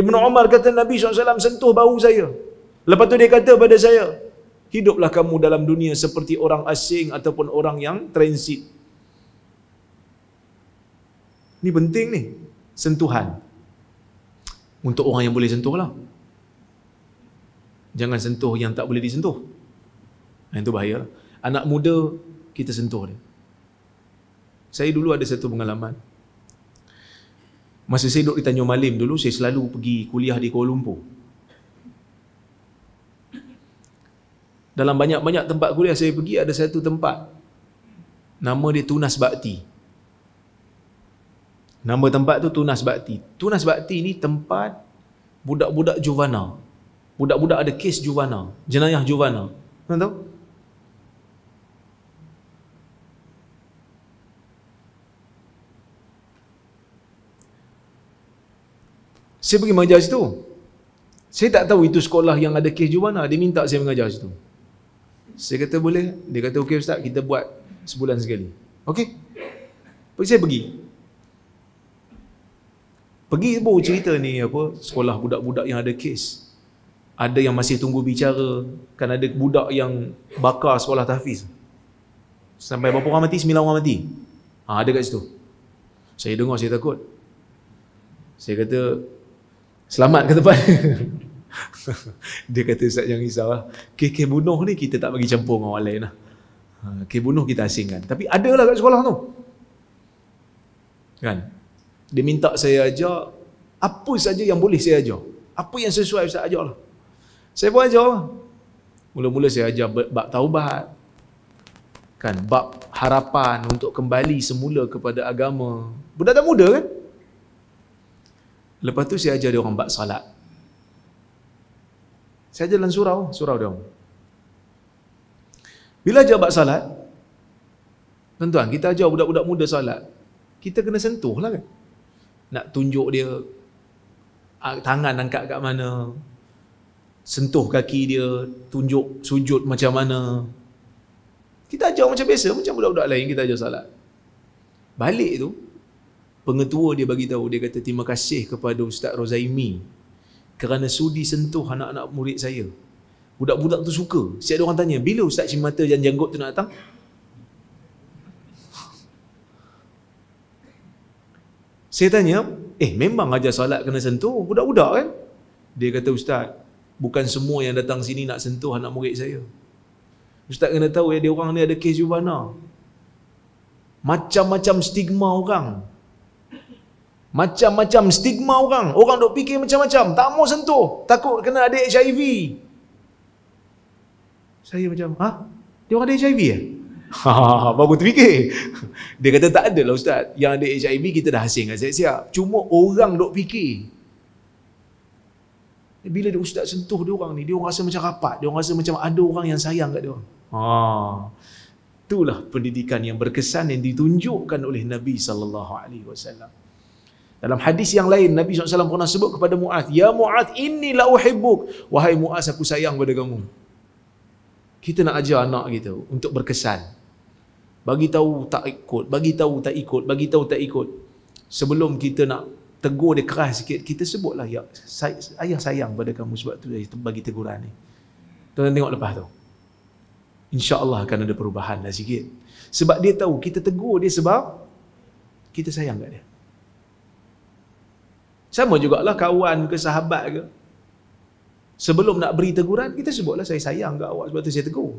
Ibnu Umar kata Nabi SAW sentuh bahu saya. Lepas tu dia kata pada saya, hiduplah kamu dalam dunia seperti orang asing ataupun orang yang transit. Ini penting ni, sentuhan. Untuk orang yang boleh sentuh lah. Jangan sentuh yang tak boleh disentuh. Yang tu bahaya lah. Anak muda, kita sentuh dia. Saya dulu ada satu pengalaman. Masa saya duduk di Tanjung Malim dulu, saya selalu pergi kuliah di Kuala Lumpur. Dalam banyak-banyak tempat kuliah saya pergi, ada satu tempat. Nama dia Tunas Bakti. Nama tempat tu Tunas Bakti. Tunas Bakti ni tempat budak-budak juvana. Budak-budak ada kes juvana. Jenayah juvana. Tuan-tuan? Saya pergi mengajar situ. Saya tak tahu itu sekolah yang ada kes juana. Dia minta saya mengajar situ. Saya kata boleh. Dia kata okey ustaz, kita buat sebulan sekali. Okey. Pergi saya pergi. Pergi baru cerita ni apa sekolah budak-budak yang ada kes. Ada yang masih tunggu bicara kan ada budak yang bakar sekolah tahfiz. Sampai berapa orang mati? Sembilan orang mati. Ha, ada kat situ. Saya dengar saya takut. Saya kata Selamat ke tempat dia. kata Ustaz jangan risau lah. KK bunuh ni kita tak bagi campur dengan orang lain lah. Ha, KK bunuh kita asingkan. Tapi ada lah kat sekolah tu. Kan? Dia minta saya ajar apa saja yang boleh saya ajar. Apa yang sesuai Ustaz ajar lah. Saya pun ajar lah. Mula-mula saya ajar bab taubat. Kan? Bab harapan untuk kembali semula kepada agama. Budak budak muda kan? Lepas tu saya ajar dia orang buat salat. Saya jalan surau, surau dia orang. Bila ajar buat salat, tuan-tuan, kita ajar budak-budak muda salat, kita kena sentuh lah kan. Nak tunjuk dia, ah, tangan angkat kat mana, sentuh kaki dia, tunjuk sujud macam mana. Kita ajar macam biasa, macam budak-budak lain kita ajar salat. Balik tu, pengetua dia bagi tahu dia kata terima kasih kepada Ustaz Rozaimi kerana sudi sentuh anak-anak murid saya. Budak-budak tu suka. Siap ada orang tanya, bila Ustaz Cimata dan Janggut tu nak datang? Saya tanya, eh memang ajar salat kena sentuh, budak-budak kan? Dia kata, Ustaz, bukan semua yang datang sini nak sentuh anak murid saya. Ustaz kena tahu ya, dia orang ni ada kes jubana. Macam-macam stigma orang macam-macam stigma orang. Orang dok fikir macam-macam. Tak mau sentuh. Takut kena ada HIV. Saya macam, ha? Dia orang ada HIV ya? Ha, baru terfikir. Dia kata tak ada lah ustaz. Yang ada HIV kita dah asing kan siap-siap. Cuma orang dok fikir. Bila dia ustaz sentuh dia orang ni, dia orang rasa macam rapat. Dia orang rasa macam ada orang yang sayang kat dia orang. Ha. Itulah pendidikan yang berkesan yang ditunjukkan oleh Nabi sallallahu alaihi wasallam. Dalam hadis yang lain Nabi SAW pernah sebut kepada Mu'ath Ya Mu'ath inni lauhibbuk Wahai Mu'ath aku sayang pada kamu Kita nak ajar anak kita untuk berkesan Bagi tahu tak ikut Bagi tahu tak ikut Bagi tahu tak ikut Sebelum kita nak tegur dia keras sikit Kita sebutlah ya, Ayah sayang pada kamu sebab tu bagi teguran ni Tuan-tuan tengok lepas tu InsyaAllah akan ada perubahan lah sikit Sebab dia tahu kita tegur dia sebab Kita sayang kat dia sama jugalah kawan ke sahabat ke. Sebelum nak beri teguran, kita sebutlah saya sayang ke awak sebab tu saya tegur.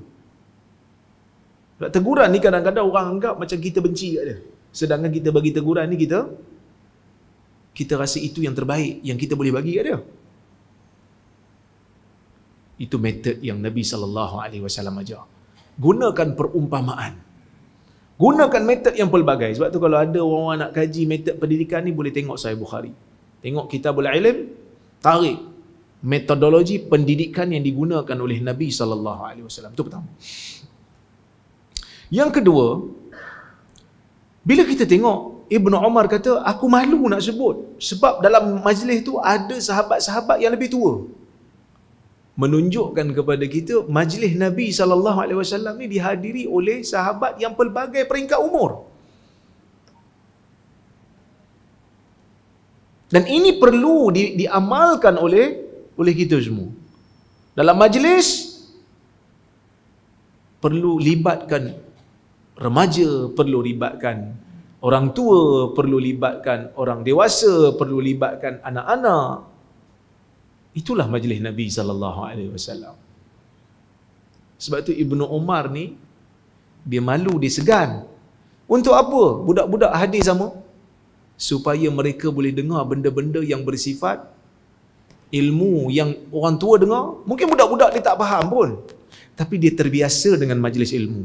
Sebab teguran ni kadang-kadang orang anggap macam kita benci kat dia. Sedangkan kita bagi teguran ni kita kita rasa itu yang terbaik yang kita boleh bagi kat dia. Itu metod yang Nabi sallallahu alaihi wasallam ajar. Gunakan perumpamaan. Gunakan metod yang pelbagai. Sebab tu kalau ada orang-orang nak kaji metod pendidikan ni boleh tengok Sahih Bukhari. Tengok kita boleh ilim, tarik metodologi pendidikan yang digunakan oleh Nabi sallallahu alaihi wasallam. Itu pertama. Yang kedua, bila kita tengok Ibnu Umar kata, aku malu nak sebut sebab dalam majlis tu ada sahabat-sahabat yang lebih tua. Menunjukkan kepada kita majlis Nabi sallallahu alaihi wasallam ni dihadiri oleh sahabat yang pelbagai peringkat umur. Dan ini perlu di, diamalkan oleh oleh kita semua. Dalam majlis perlu libatkan remaja, perlu libatkan orang tua, perlu libatkan orang dewasa, perlu libatkan anak-anak. Itulah majlis Nabi sallallahu alaihi wasallam. Sebab tu Ibnu Umar ni dia malu, dia Untuk apa? Budak-budak hadis sama supaya mereka boleh dengar benda-benda yang bersifat ilmu yang orang tua dengar mungkin budak-budak dia tak faham pun tapi dia terbiasa dengan majlis ilmu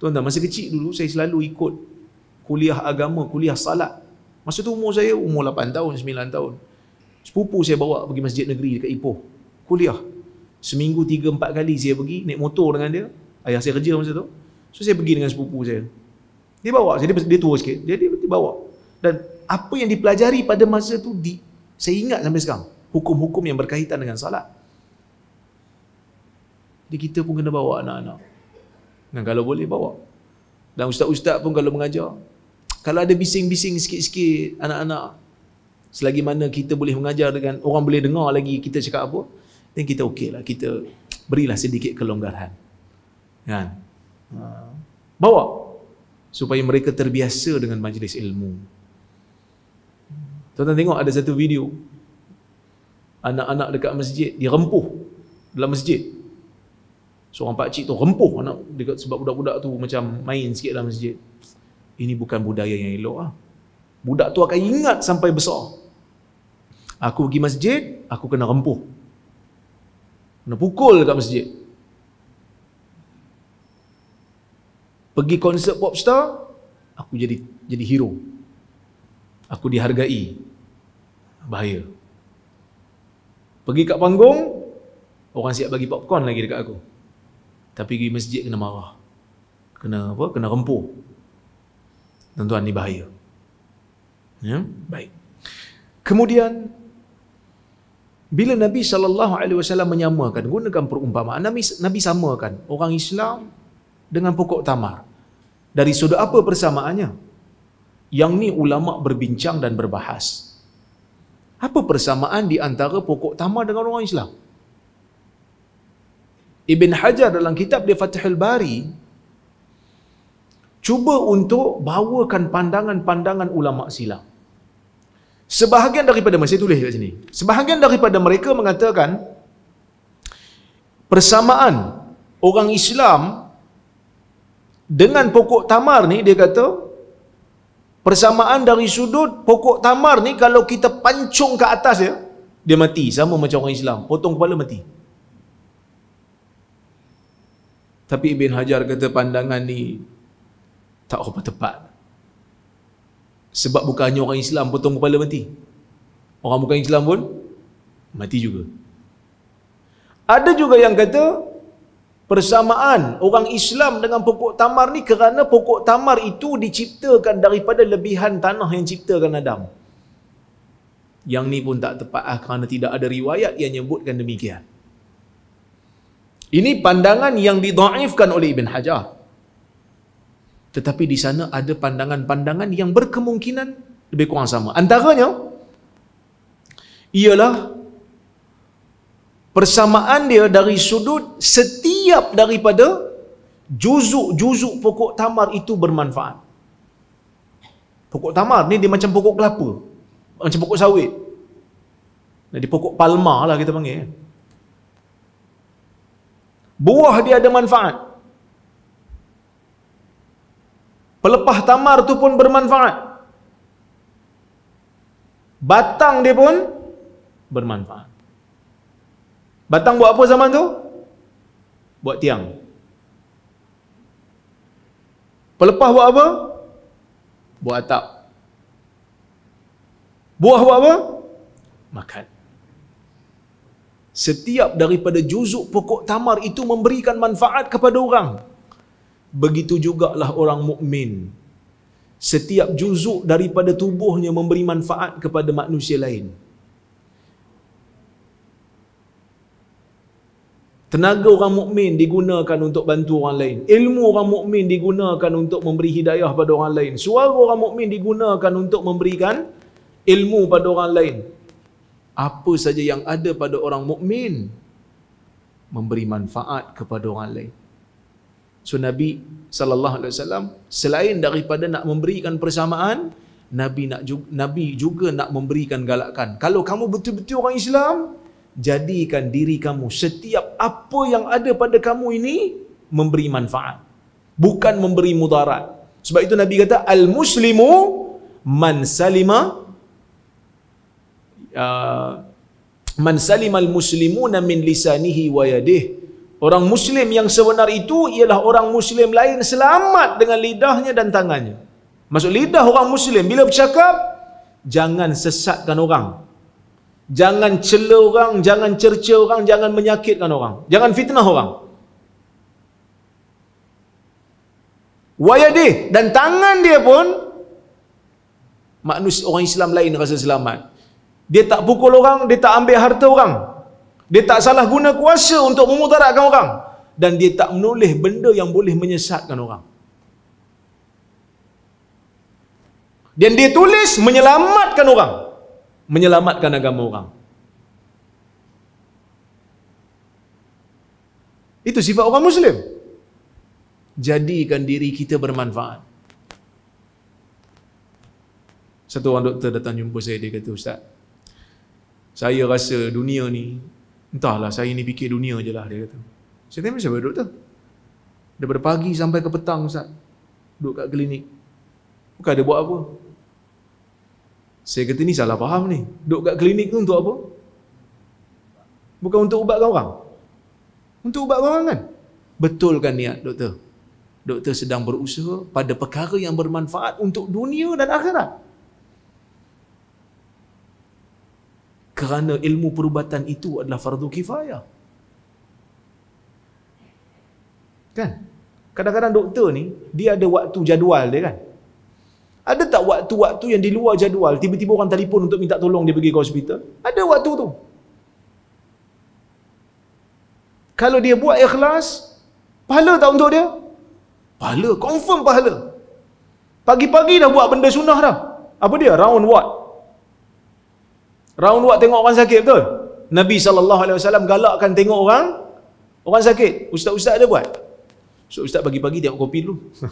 tuan-tuan masa kecil dulu saya selalu ikut kuliah agama kuliah salat masa tu umur saya umur 8 tahun 9 tahun sepupu saya bawa pergi masjid negeri dekat Ipoh kuliah seminggu 3 4 kali saya pergi naik motor dengan dia ayah saya kerja masa tu so saya pergi dengan sepupu saya dia bawa saya dia, dia tua sikit dia, dia dibawa. Dan apa yang dipelajari pada masa itu, di, saya ingat sampai sekarang. Hukum-hukum yang berkaitan dengan salat. Jadi kita pun kena bawa anak-anak. Dan kalau boleh, bawa. Dan ustaz-ustaz pun kalau mengajar, kalau ada bising-bising sikit-sikit anak-anak, selagi mana kita boleh mengajar dengan orang boleh dengar lagi kita cakap apa, then kita okey lah. Kita berilah sedikit kelonggaran. Kan? Ha. Bawa. Bawa supaya mereka terbiasa dengan majlis ilmu. Tonton tengok ada satu video anak-anak dekat masjid dirempuh dalam masjid. Seorang pak cik tu rempuh anak dekat sebab budak-budak tu macam main sikit dalam masjid. Ini bukan budaya yang elok lah. Budak tu akan ingat sampai besar. Aku pergi masjid, aku kena rempuh. Kena pukul dekat masjid. pergi konsert popstar aku jadi jadi hero aku dihargai bahaya pergi kat panggung orang siap bagi popcorn lagi dekat aku tapi pergi masjid kena marah kena apa kena rempuh tuan-tuan ni bahaya ya baik kemudian bila Nabi sallallahu alaihi wasallam menyamakan gunakan perumpamaan Nabi Nabi samakan orang Islam dengan pokok tamar. Dari sudut apa persamaannya? Yang ni ulama berbincang dan berbahas. Apa persamaan di antara pokok tamar dengan orang Islam? Ibn Hajar dalam kitab dia Fathul Bari cuba untuk bawakan pandangan-pandangan ulama silam. Sebahagian daripada mereka, saya tulis kat sini. Sebahagian daripada mereka mengatakan persamaan orang Islam dengan pokok tamar ni dia kata persamaan dari sudut pokok tamar ni kalau kita pancung ke atas ya dia mati sama macam orang Islam potong kepala mati tapi Ibn Hajar kata pandangan ni tak apa tepat sebab bukannya orang Islam potong kepala mati orang bukan Islam pun mati juga ada juga yang kata persamaan orang Islam dengan pokok tamar ni kerana pokok tamar itu diciptakan daripada lebihan tanah yang ciptakan Adam. Yang ni pun tak tepat ah, kerana tidak ada riwayat yang menyebutkan demikian. Ini pandangan yang didaifkan oleh Ibn Hajar. Tetapi di sana ada pandangan-pandangan yang berkemungkinan lebih kurang sama. Antaranya, ialah persamaan dia dari sudut setiap daripada juzuk-juzuk pokok tamar itu bermanfaat. Pokok tamar ni dia macam pokok kelapa. Macam pokok sawit. Jadi pokok palma lah kita panggil. Kan? Buah dia ada manfaat. Pelepah tamar tu pun bermanfaat. Batang dia pun bermanfaat. Batang buat apa zaman tu? Buat tiang. Pelepah buat apa? Buat atap. Buah buat apa? Makan. Setiap daripada juzuk pokok tamar itu memberikan manfaat kepada orang. Begitu jugalah orang mukmin. Setiap juzuk daripada tubuhnya memberi manfaat kepada manusia lain. Tenaga orang mukmin digunakan untuk bantu orang lain. Ilmu orang mukmin digunakan untuk memberi hidayah pada orang lain. Suara orang mukmin digunakan untuk memberikan ilmu pada orang lain. Apa saja yang ada pada orang mukmin memberi manfaat kepada orang lain. So Nabi sallallahu alaihi wasallam selain daripada nak memberikan persamaan, Nabi nak juga, Nabi juga nak memberikan galakan. Kalau kamu betul-betul orang Islam, jadikan diri kamu setiap apa yang ada pada kamu ini memberi manfaat bukan memberi mudarat sebab itu nabi kata al muslimu man salima uh, man salima al muslimuna min lisanihi wa yadihi orang muslim yang sebenar itu ialah orang muslim lain selamat dengan lidahnya dan tangannya maksud lidah orang muslim bila bercakap jangan sesatkan orang Jangan cela orang, jangan cerca orang, jangan menyakitkan orang. Jangan fitnah orang. Wayadi dan tangan dia pun manusia orang Islam lain rasa selamat. Dia tak pukul orang, dia tak ambil harta orang. Dia tak salah guna kuasa untuk memutaratkan orang dan dia tak menulis benda yang boleh menyesatkan orang. Dan dia tulis menyelamatkan orang menyelamatkan agama orang. Itu sifat orang Muslim. Jadikan diri kita bermanfaat. Satu orang doktor datang jumpa saya, dia kata, Ustaz, saya rasa dunia ni, entahlah, saya ni fikir dunia je lah, dia kata. Saya tanya, siapa doktor? Daripada pagi sampai ke petang, Ustaz, duduk kat klinik. Bukan ada buat apa. Saya kata ni salah faham ni. Duduk kat klinik tu untuk apa? Bukan untuk ubatkan orang. Untuk ubatkan orang kan? Betul kan niat doktor. Doktor sedang berusaha pada perkara yang bermanfaat untuk dunia dan akhirat. Kerana ilmu perubatan itu adalah fardu kifayah. Kan? Kadang-kadang doktor ni, dia ada waktu jadual dia kan? Ada tak waktu-waktu yang di luar jadual, tiba-tiba orang telefon untuk minta tolong dia pergi ke hospital? Ada waktu tu. Kalau dia buat ikhlas, pahala tak untuk dia? Pahala, confirm pahala. Pagi-pagi dah buat benda sunnah dah. Apa dia? Round what? Round what tengok orang sakit betul? Nabi SAW galakkan tengok orang, orang sakit. Ustaz-ustaz ada buat? So, ustaz pagi-pagi tengok kopi dulu.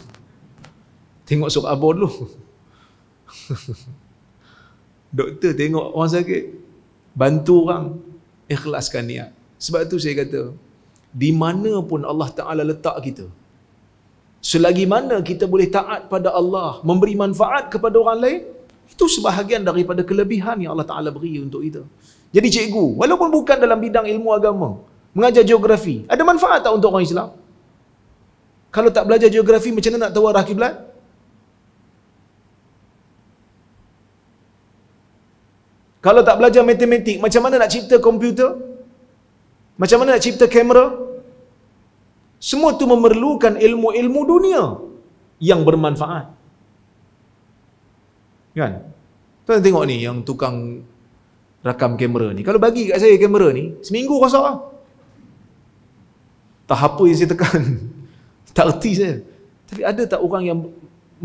tengok sok abor dulu. Doktor tengok orang sakit, bantu orang, ikhlaskan niat. Sebab tu saya kata, di mana pun Allah Ta'ala letak kita, selagi mana kita boleh taat pada Allah, memberi manfaat kepada orang lain, itu sebahagian daripada kelebihan yang Allah Ta'ala beri untuk kita. Jadi cikgu, walaupun bukan dalam bidang ilmu agama, mengajar geografi, ada manfaat tak untuk orang Islam? Kalau tak belajar geografi, macam mana nak tahu arah Kalau tak belajar matematik, macam mana nak cipta komputer? Macam mana nak cipta kamera? Semua tu memerlukan ilmu-ilmu dunia yang bermanfaat. Kan? Tuan tengok ni yang tukang rakam kamera ni. Kalau bagi kat saya kamera ni, seminggu kosong lah. Tak apa yang saya tekan. Tak erti saya. Tapi ada tak orang yang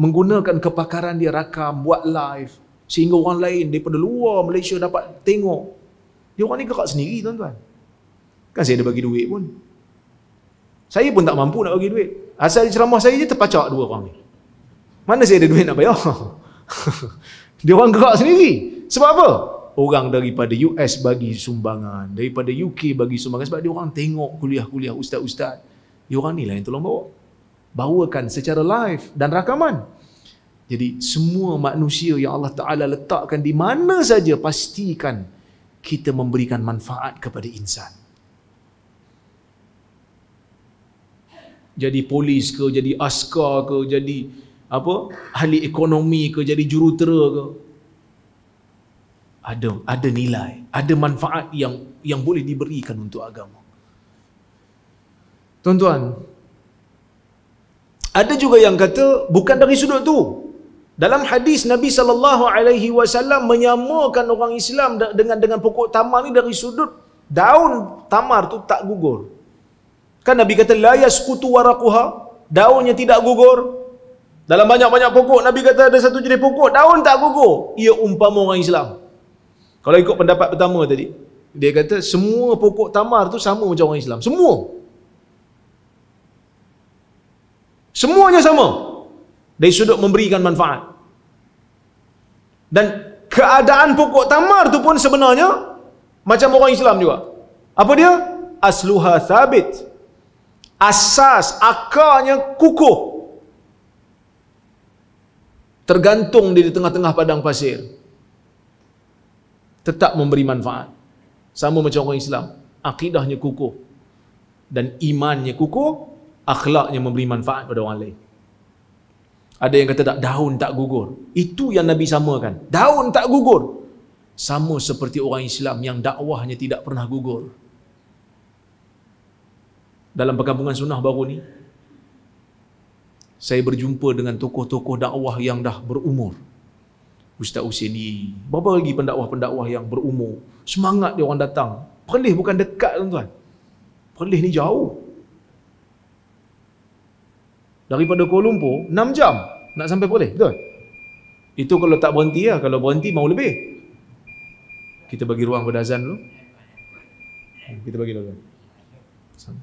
menggunakan kepakaran dia rakam, buat live, Sehingga orang lain daripada luar Malaysia dapat tengok. Dia orang ni gerak sendiri tuan-tuan. Kan saya ada bagi duit pun. Saya pun tak mampu nak bagi duit. Asal ceramah saya je terpacak dua orang ni. Mana saya ada duit nak bayar? dia orang gerak sendiri. Sebab apa? Orang daripada US bagi sumbangan. Daripada UK bagi sumbangan. Sebab dia orang tengok kuliah-kuliah ustaz-ustaz. Dia orang ni lah yang tolong bawa. Bawakan secara live dan rakaman. Jadi semua manusia yang Allah Ta'ala letakkan di mana saja pastikan kita memberikan manfaat kepada insan. Jadi polis ke, jadi askar ke, jadi apa ahli ekonomi ke, jadi jurutera ke. Ada ada nilai, ada manfaat yang yang boleh diberikan untuk agama. Tuan-tuan, ada juga yang kata bukan dari sudut tu dalam hadis Nabi sallallahu alaihi wasallam menyamakan orang Islam dengan dengan pokok tamar ni dari sudut daun tamar tu tak gugur. Kan Nabi kata la yasqutu waraquha, daunnya tidak gugur. Dalam banyak-banyak pokok Nabi kata ada satu jenis pokok daun tak gugur. Ia umpama orang Islam. Kalau ikut pendapat pertama tadi, dia kata semua pokok tamar tu sama macam orang Islam. Semua. Semuanya sama dari sudut memberikan manfaat dan keadaan pokok tamar tu pun sebenarnya macam orang Islam juga apa dia? asluha thabit asas akarnya kukuh tergantung di tengah-tengah padang pasir tetap memberi manfaat sama macam orang Islam akidahnya kukuh dan imannya kukuh akhlaknya memberi manfaat pada orang lain ada yang kata tak daun tak gugur. Itu yang Nabi samakan. Daun tak gugur. Sama seperti orang Islam yang dakwahnya tidak pernah gugur. Dalam perkampungan sunnah baru ni, saya berjumpa dengan tokoh-tokoh dakwah yang dah berumur. Ustaz ni, berapa lagi pendakwah-pendakwah yang berumur. Semangat dia orang datang. Perlis bukan dekat tuan-tuan. Perlis ni jauh daripada Kuala Lumpur 6 jam nak sampai boleh, betul itu kalau tak berhenti lah kalau berhenti mau lebih kita bagi ruang pada azan dulu kita bagi dulu sama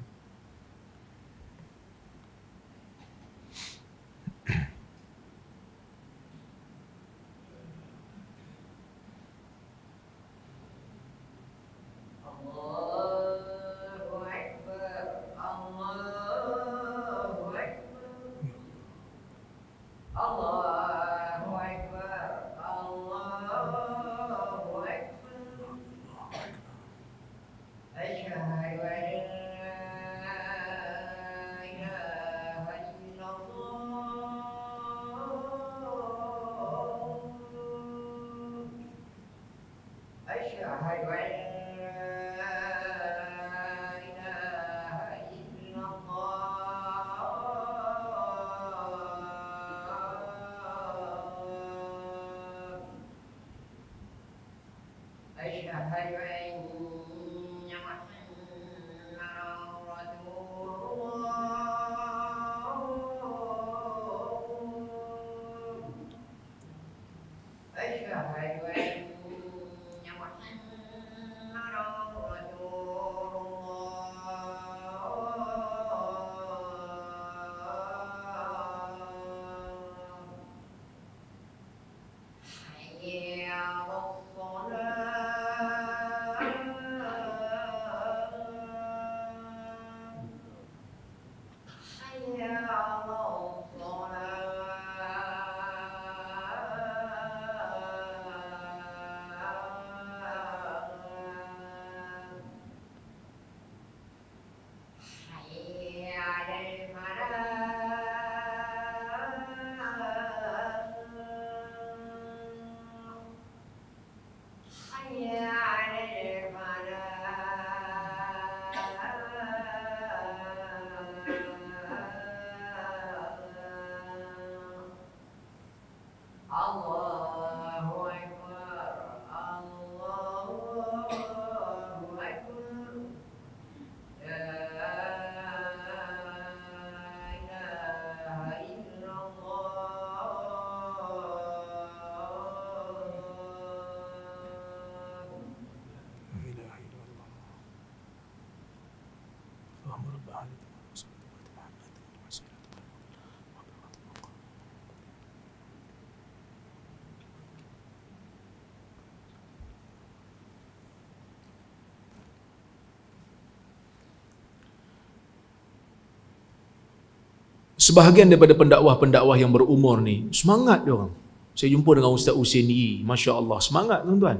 sebahagian daripada pendakwah-pendakwah yang berumur ni semangat dia orang saya jumpa dengan Ustaz Husin Yi e, Masya Allah semangat tuan-tuan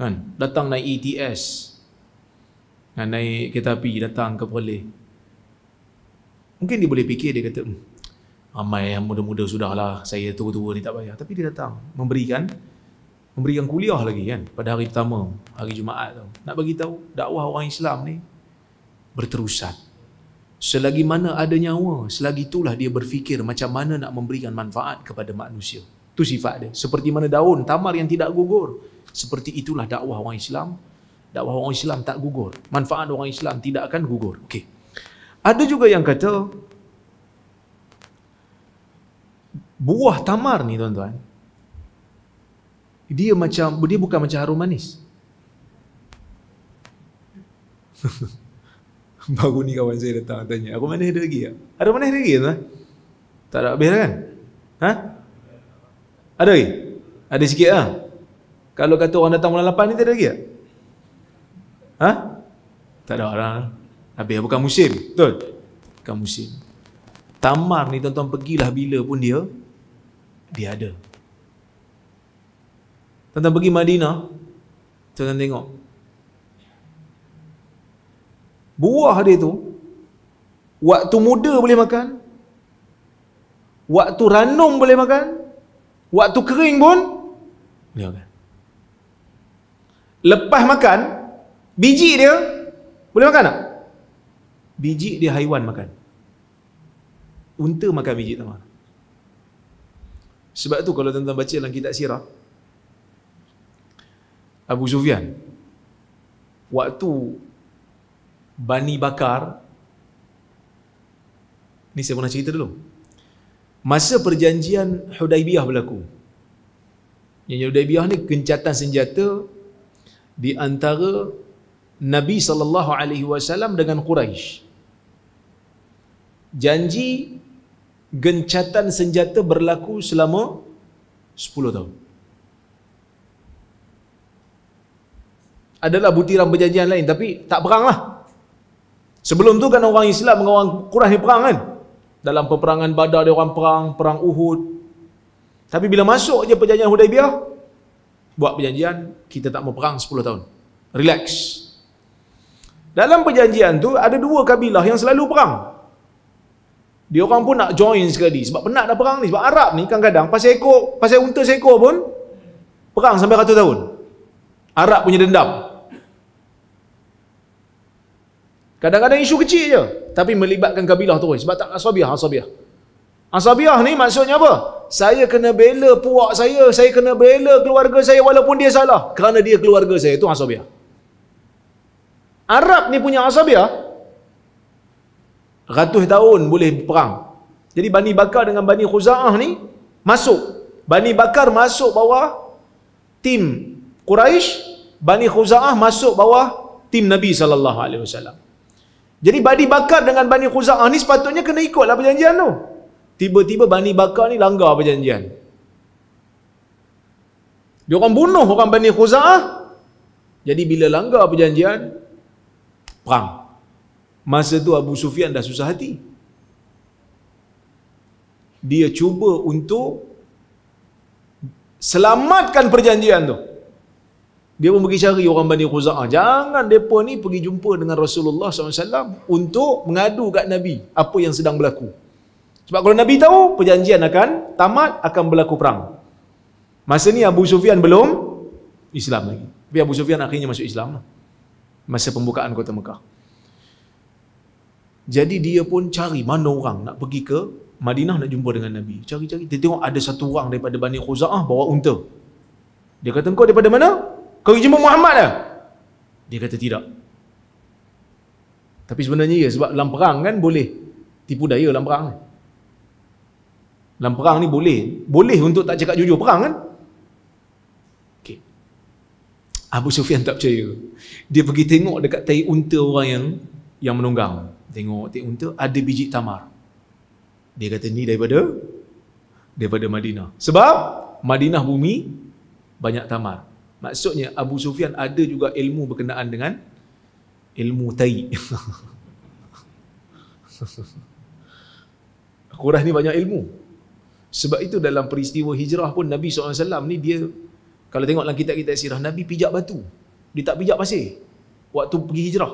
kan? datang naik ETS kan? naik kereta api datang ke Perleh mungkin dia boleh fikir dia kata hmm, ramai yang muda-muda sudahlah saya tua-tua ni tak payah tapi dia datang memberikan memberikan kuliah lagi kan pada hari pertama hari Jumaat tu nak bagi tahu dakwah orang Islam ni berterusan Selagi mana ada nyawa, selagi itulah dia berfikir macam mana nak memberikan manfaat kepada manusia. Itu sifat dia. Seperti mana daun tamar yang tidak gugur. Seperti itulah dakwah orang Islam. Dakwah orang Islam tak gugur. Manfaat orang Islam tidak akan gugur. Okey. Ada juga yang kata, buah tamar ni tuan-tuan, dia macam dia bukan macam harum manis. Baru ni kawan saya datang tanya, aku mana ada lagi? Ada mana ada lagi? Tuan? Tak ada habis lah kan? Ha? Ada lagi? Ada sikit ah. Kalau kata orang datang bulan 8 ni, tak ada lagi tak? Ha? Tak ada orang. Lah. Habis bukan musim. Betul? Bukan musim. Tamar ni tuan-tuan pergilah bila pun dia, dia ada. Tuan-tuan pergi Madinah, tuan-tuan tengok, buah dia tu waktu muda boleh makan waktu ranum boleh makan waktu kering pun boleh makan lepas makan biji dia boleh makan tak? biji dia haiwan makan unta makan biji tamar sebab tu kalau tuan-tuan baca dalam kitab sirah Abu Zufian waktu Bani Bakar ni saya pernah cerita dulu masa perjanjian Hudaibiyah berlaku yang Hudaibiyah ni gencatan senjata di antara Nabi saw dengan Quraisy. Janji gencatan senjata berlaku selama 10 tahun. Adalah butiran perjanjian lain tapi tak peranglah. lah Sebelum tu kan orang Islam dengan orang Quraisy ni perang kan? Dalam peperangan Badar dia orang perang, perang Uhud. Tapi bila masuk je perjanjian Hudaibiyah, buat perjanjian kita tak mau perang 10 tahun. Relax. Dalam perjanjian tu ada dua kabilah yang selalu perang. Dia orang pun nak join sekali sebab penat dah perang ni sebab Arab ni kadang-kadang pasal ekor, pasal unta seekor pun perang sampai ratus tahun. Arab punya dendam. Kadang-kadang isu kecil je. Tapi melibatkan kabilah tu. Sebab tak asabiah, asabiah. Asabiah ni maksudnya apa? Saya kena bela puak saya. Saya kena bela keluarga saya walaupun dia salah. Kerana dia keluarga saya. Itu asabiah. Arab ni punya asabiah. Ratus tahun boleh perang. Jadi Bani Bakar dengan Bani Khuza'ah ni masuk. Bani Bakar masuk bawah tim Quraisy, Bani Khuza'ah masuk bawah tim Nabi saw. Jadi Bani Bakar dengan Bani Khuza'ah ni sepatutnya kena ikutlah perjanjian tu. Tiba-tiba Bani Bakar ni langgar perjanjian. Dia orang bunuh orang Bani Khuza'ah. Jadi bila langgar perjanjian, perang. Masa tu Abu Sufyan dah susah hati. Dia cuba untuk selamatkan perjanjian tu. Dia pun pergi cari orang Bani Khuza'ah. Jangan mereka ni pergi jumpa dengan Rasulullah SAW untuk mengadu kat Nabi apa yang sedang berlaku. Sebab kalau Nabi tahu, perjanjian akan tamat, akan berlaku perang. Masa ni Abu Sufyan belum Islam lagi. Tapi Abu Sufyan akhirnya masuk Islam lah. Masa pembukaan kota Mekah. Jadi dia pun cari mana orang nak pergi ke Madinah nak jumpa dengan Nabi. Cari-cari. Dia tengok ada satu orang daripada Bani Khuza'ah bawa unta. Dia kata, kau daripada mana? Kau pergi jumpa Muhammad dah. Dia kata tidak. Tapi sebenarnya ya sebab dalam perang kan boleh tipu daya dalam perang. Dalam perang ni boleh. Boleh untuk tak cakap jujur perang kan? Okay. Abu Sufyan tak percaya. Dia pergi tengok dekat tai unta orang yang yang menunggang. Tengok tai unta ada biji tamar. Dia kata ni daripada daripada Madinah. Sebab Madinah bumi banyak tamar. Maksudnya Abu Sufyan ada juga ilmu berkenaan dengan ilmu tai. Quraisy ni banyak ilmu. Sebab itu dalam peristiwa hijrah pun Nabi SAW ni dia kalau tengok dalam kitab-kitab sirah Nabi pijak batu. Dia tak pijak pasir waktu pergi hijrah.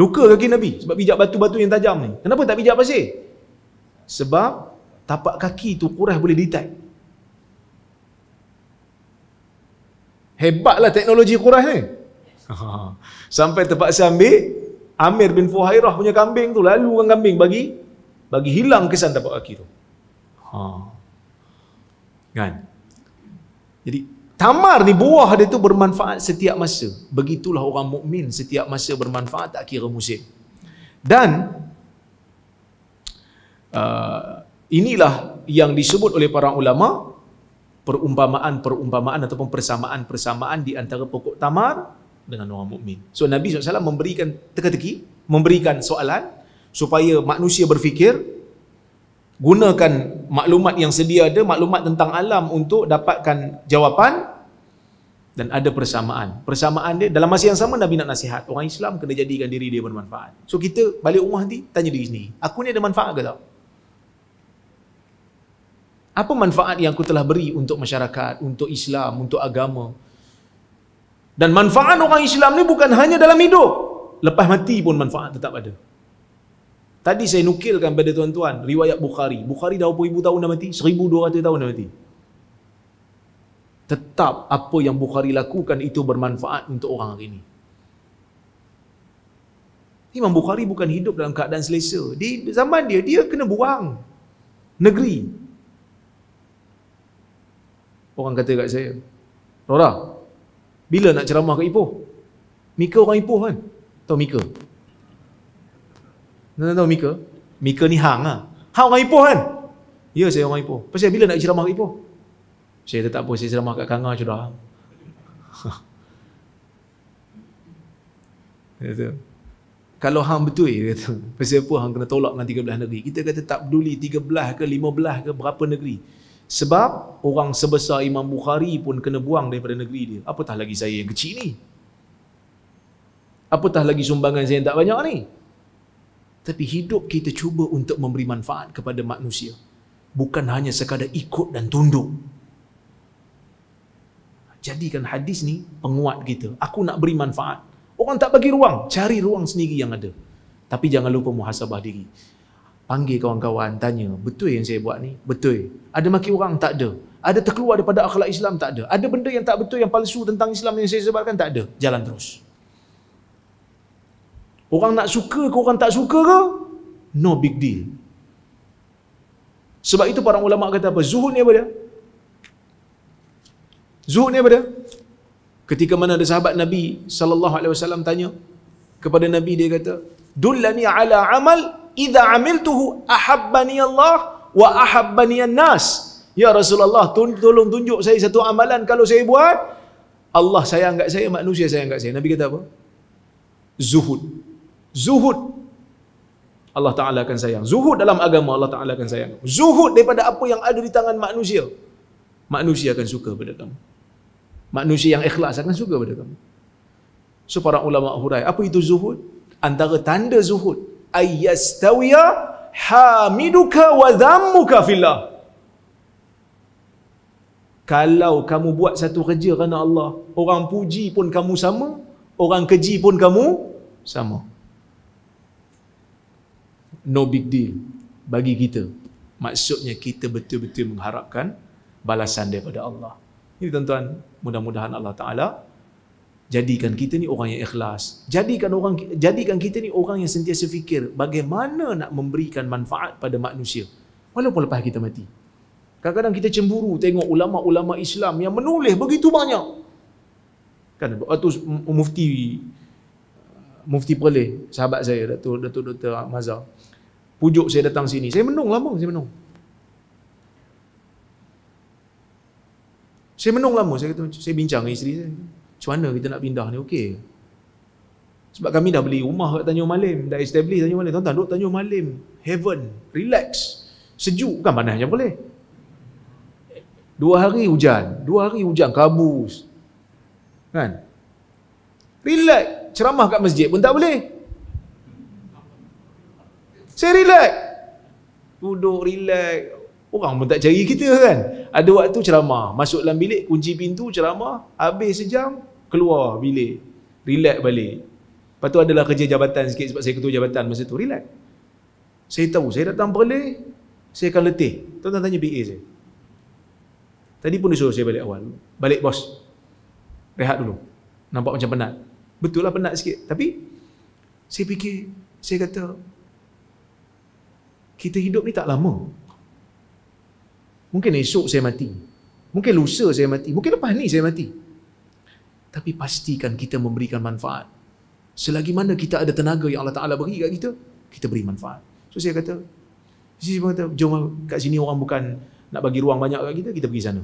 Luka kaki Nabi sebab pijak batu-batu yang tajam ni. Kenapa tak pijak pasir? Sebab tapak kaki tu Quraisy boleh detect. Hebatlah teknologi Quraisy ni. Sampai terpaksa ambil Amir bin Fuhairah punya kambing tu lalu kan kambing bagi bagi hilang kesan tapak kaki tu. Ha. Kan? Jadi tamar ni buah dia tu bermanfaat setiap masa. Begitulah orang mukmin setiap masa bermanfaat tak kira musim. Dan uh, inilah yang disebut oleh para ulama' perumpamaan-perumpamaan ataupun persamaan-persamaan di antara pokok tamar dengan orang mukmin. So Nabi SAW memberikan teka-teki, memberikan soalan supaya manusia berfikir gunakan maklumat yang sedia ada, maklumat tentang alam untuk dapatkan jawapan dan ada persamaan. Persamaan dia dalam masa yang sama Nabi nak nasihat orang Islam kena jadikan diri dia bermanfaat. So kita balik rumah nanti tanya diri sendiri, aku ni ada manfaat ke tak? Apa manfaat yang aku telah beri untuk masyarakat, untuk Islam, untuk agama? Dan manfaat orang Islam ni bukan hanya dalam hidup. Lepas mati pun manfaat tetap ada. Tadi saya nukilkan pada tuan-tuan, riwayat Bukhari. Bukhari dah berapa ribu tahun dah mati? 1,200 tahun dah mati. Tetap apa yang Bukhari lakukan itu bermanfaat untuk orang hari ini. Imam Bukhari bukan hidup dalam keadaan selesa. Di zaman dia, dia kena buang negeri. Orang kata kat saya, Rora, bila nak ceramah kat Ipoh? Mika orang Ipoh kan? Tahu Mika? Tahu, tahu Mika? Mika ni Hang lah. Hang orang Ipoh kan? Ya saya orang Ipoh. Pasal bila nak ceramah kat Ipoh? Saya kata tak apa, saya ceramah kat Kangar sudah. Ha. Kata, kalau hang betul dia kata, pasal apa hang kena tolak dengan 13 negeri? Kita kata tak peduli 13 ke 15 ke berapa negeri. Sebab orang sebesar Imam Bukhari pun kena buang daripada negeri dia. Apatah lagi saya yang kecil ni. Apatah lagi sumbangan saya yang tak banyak ni. Tapi hidup kita cuba untuk memberi manfaat kepada manusia. Bukan hanya sekadar ikut dan tunduk. Jadikan hadis ni penguat kita. Aku nak beri manfaat. Orang tak bagi ruang. Cari ruang sendiri yang ada. Tapi jangan lupa muhasabah diri panggil kawan-kawan tanya betul yang saya buat ni betul ada maki orang tak ada ada terkeluar daripada akhlak Islam tak ada ada benda yang tak betul yang palsu tentang Islam yang saya sebarkan tak ada jalan terus orang nak suka ke orang tak suka ke no big deal sebab itu para ulama kata apa zuhud ni apa dia zuhud ni apa dia ketika mana ada sahabat Nabi saw tanya kepada Nabi dia kata dullani ala amal idza amiltuhu ahabbani Allah wa ahabbani an-nas. Ya Rasulullah, tolong tunjuk saya satu amalan kalau saya buat Allah sayang kat saya, manusia sayang kat saya. Nabi kata apa? Zuhud. Zuhud. Allah Ta'ala akan sayang. Zuhud dalam agama Allah Ta'ala akan sayang. Zuhud daripada apa yang ada di tangan manusia. Manusia akan suka pada kamu. Manusia yang ikhlas akan suka pada kamu. So ulama hurai, apa itu zuhud? Antara tanda zuhud ayyastawiya hamiduka wa dhammuka fillah. Kalau kamu buat satu kerja kerana Allah, orang puji pun kamu sama, orang keji pun kamu sama. No big deal bagi kita. Maksudnya kita betul-betul mengharapkan balasan daripada Allah. Ini tuan-tuan, mudah-mudahan Allah Ta'ala jadikan kita ni orang yang ikhlas jadikan orang jadikan kita ni orang yang sentiasa fikir bagaimana nak memberikan manfaat pada manusia walaupun lepas kita mati kadang-kadang kita cemburu tengok ulama-ulama Islam yang menulis begitu banyak kan waktu mufti uh, mufti Perleh sahabat saya Dato Dato Dr Mazhar pujuk saya datang sini saya menung lama saya menung saya menung lama saya kata saya bincang dengan isteri saya macam mana kita nak pindah ni okey sebab kami dah beli rumah kat Tanjung Malim dah establish Tanjung Malim tuan-tuan duduk Tanjung Malim heaven relax sejuk kan panas macam boleh dua hari hujan dua hari hujan kabus kan relax ceramah kat masjid pun tak boleh saya relax duduk relax Orang pun tak cari kita kan. Ada waktu ceramah. Masuk dalam bilik, kunci pintu, ceramah. Habis sejam, keluar bilik, relax balik. Lepas tu adalah kerja jabatan sikit sebab saya ketua jabatan masa tu, relax. Saya tahu, saya datang berleh, saya akan letih. Tuan-tuan tanya BA saya. Tadi pun disuruh saya balik awal. Balik bos. Rehat dulu. Nampak macam penat. Betul lah penat sikit. Tapi, saya fikir, saya kata, kita hidup ni tak lama. Mungkin esok saya mati. Mungkin lusa saya mati. Mungkin lepas ni saya mati tapi pastikan kita memberikan manfaat. Selagi mana kita ada tenaga yang Allah Ta'ala beri kat kita, kita beri manfaat. So saya kata, saya kata, jom kat sini orang bukan nak bagi ruang banyak kat kita, kita pergi sana.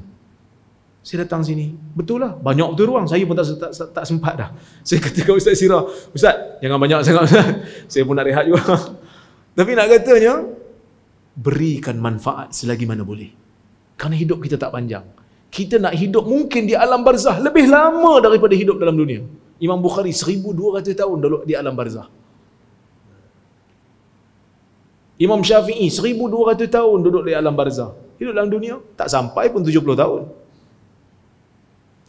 Saya datang sini, betul lah, banyak betul ruang. Saya pun tak, tak, tak, sempat dah. Saya kata kepada Ustaz Sirah, Ustaz, jangan banyak sangat Ustaz. Saya pun nak rehat juga. Tapi nak katanya, berikan manfaat selagi mana boleh. Kerana hidup kita tak panjang kita nak hidup mungkin di alam barzah lebih lama daripada hidup dalam dunia. Imam Bukhari 1200 tahun dulu di alam barzah. Imam Syafi'i 1200 tahun duduk di alam barzah. Hidup dalam dunia tak sampai pun 70 tahun.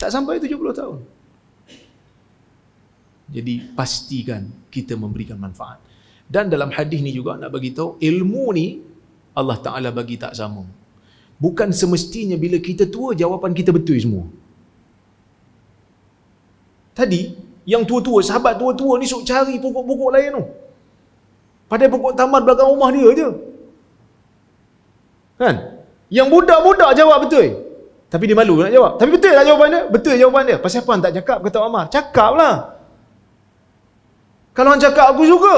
Tak sampai 70 tahun. Jadi pastikan kita memberikan manfaat. Dan dalam hadis ni juga nak bagi tahu ilmu ni Allah Taala bagi tak sama. Bukan semestinya bila kita tua jawapan kita betul semua. Tadi yang tua-tua, sahabat tua-tua ni sok cari pokok-pokok lain tu. Pada pokok tamar belakang rumah dia je. Kan? Yang budak-budak jawab betul. Tapi dia malu nak jawab. Tapi betul tak lah jawapan dia? Betul jawapan dia. Pasal apa tak cakap kata Omar? Cakap lah. Kalau orang cakap aku suka.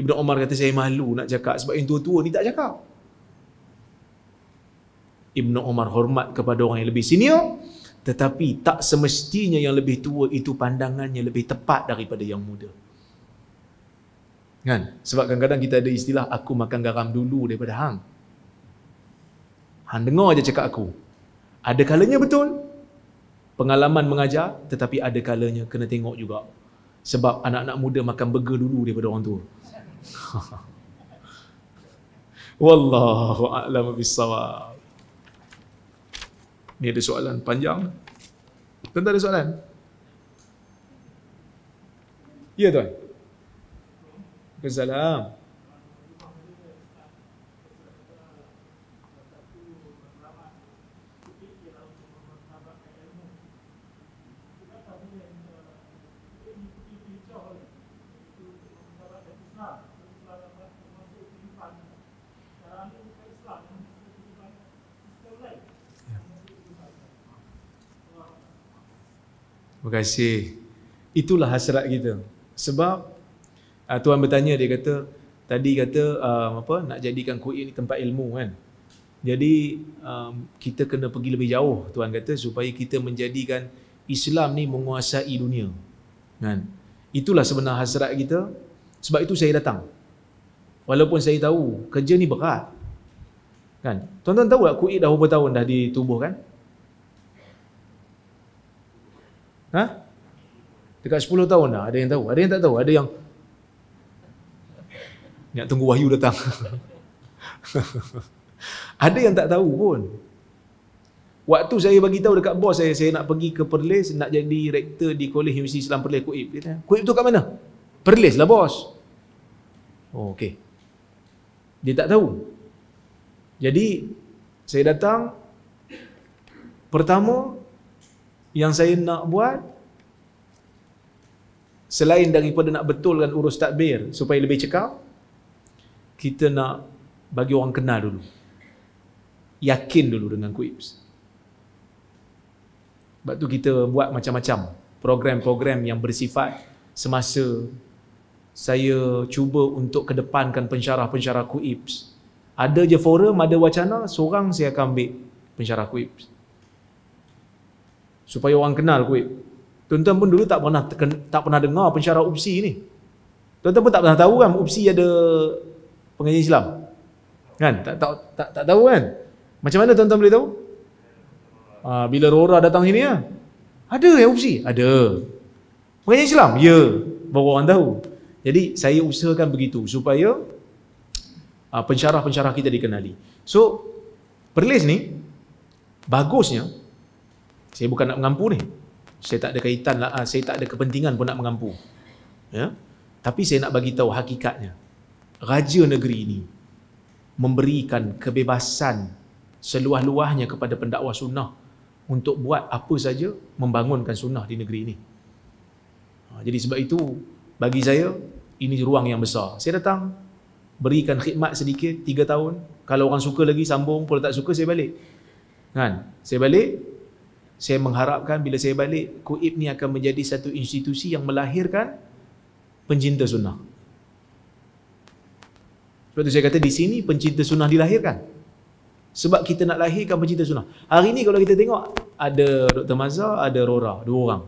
Ibn Omar kata saya malu nak cakap sebab yang tua-tua ni tak cakap. Ibnu Umar hormat kepada orang yang lebih senior tetapi tak semestinya yang lebih tua itu pandangannya lebih tepat daripada yang muda. Kan? Sebab kadang-kadang kita ada istilah aku makan garam dulu daripada hang. Hang dengar aja cakap aku. Ada kalanya betul pengalaman mengajar tetapi ada kalanya kena tengok juga. Sebab anak-anak muda makan burger dulu daripada orang tua. Wallahu a'lam bissawab. Ni ada soalan panjang. Tentang ada soalan? Ya tuan. Assalamualaikum. Terima kasih. Itulah hasrat kita. Sebab uh, Tuhan bertanya dia kata tadi kata um, apa nak jadikan kuil ni tempat ilmu kan. Jadi um, kita kena pergi lebih jauh Tuhan kata supaya kita menjadikan Islam ni menguasai dunia. Kan? Itulah sebenar hasrat kita. Sebab itu saya datang. Walaupun saya tahu kerja ni berat. Kan? Tuan-tuan tahu tak kuil dah berapa tahun dah ditubuhkan? kan? Ha? Dekat 10 tahun dah ada yang tahu, ada yang tak tahu, ada yang nak tunggu wahyu datang. ada yang tak tahu pun. Waktu saya bagi tahu dekat bos saya saya nak pergi ke Perlis nak jadi rektor di Kolej Universiti Islam Perlis KUIP. KUIP tu kat mana? Perlis lah bos. Oh, okey. Dia tak tahu. Jadi saya datang pertama yang saya nak buat selain daripada nak betulkan urus takbir supaya lebih cekap kita nak bagi orang kenal dulu yakin dulu dengan Quips sebab tu kita buat macam-macam program-program yang bersifat semasa saya cuba untuk kedepankan pensyarah-pensyarah Quips ada je forum, ada wacana, seorang saya akan ambil pensyarah Quips supaya orang kenal kuib. Tuan-tuan pun dulu tak pernah tak pernah dengar pensyarah UPSI ni. Tuan-tuan pun tak pernah tahu kan UPSI ada pengajian Islam. Kan? Tak tak tak, tak tahu kan? Macam mana tuan-tuan boleh tahu? Ha, bila Rora datang sini ya. Ada ya UPSI? Ada. Pengajian Islam? Ya. Baru orang tahu. Jadi saya usahakan begitu supaya uh, pensyarah-pensyarah kita dikenali. So, perlis ni, bagusnya, saya bukan nak mengampu ni. Saya tak ada kaitan lah. Ah, saya tak ada kepentingan pun nak mengampu. Ya? Tapi saya nak bagi tahu hakikatnya. Raja negeri ini memberikan kebebasan seluah-luahnya kepada pendakwa sunnah untuk buat apa saja membangunkan sunnah di negeri ini. Ha, jadi sebab itu bagi saya ini ruang yang besar. Saya datang berikan khidmat sedikit tiga tahun. Kalau orang suka lagi sambung, kalau tak suka saya balik. Kan? Saya balik, saya mengharapkan bila saya balik Kuib ni akan menjadi satu institusi yang melahirkan pencinta sunnah sebab tu saya kata di sini pencinta sunnah dilahirkan sebab kita nak lahirkan pencinta sunnah hari ni kalau kita tengok ada Dr. Mazhar, ada Rora, dua orang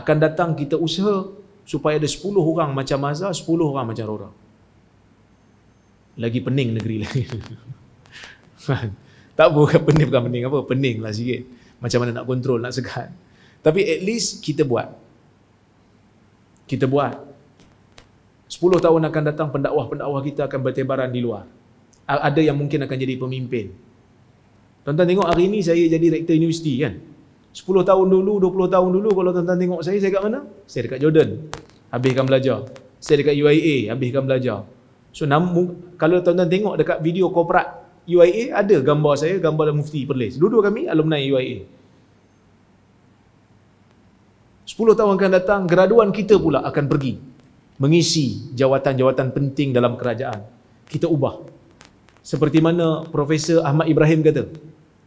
akan datang kita usaha supaya ada 10 orang macam Mazhar, 10 orang macam Rora lagi pening negeri lagi tak bukan pening bukan pening apa pening lah sikit macam mana nak kontrol, nak segan. Tapi at least kita buat. Kita buat. 10 tahun akan datang pendakwah-pendakwah kita akan bertebaran di luar. Ada yang mungkin akan jadi pemimpin. Tuan-tuan tengok hari ini saya jadi rektor universiti kan. 10 tahun dulu, 20 tahun dulu kalau tuan-tuan tengok saya, saya dekat mana? Saya dekat Jordan. Habiskan belajar. Saya dekat UIA, habiskan belajar. So namun, kalau tuan-tuan tengok dekat video korporat UIA ada gambar saya, gambar mufti Perlis. Dua-dua kami alumni UIA. 10 tahun akan datang, graduan kita pula akan pergi mengisi jawatan-jawatan penting dalam kerajaan. Kita ubah. Seperti mana Profesor Ahmad Ibrahim kata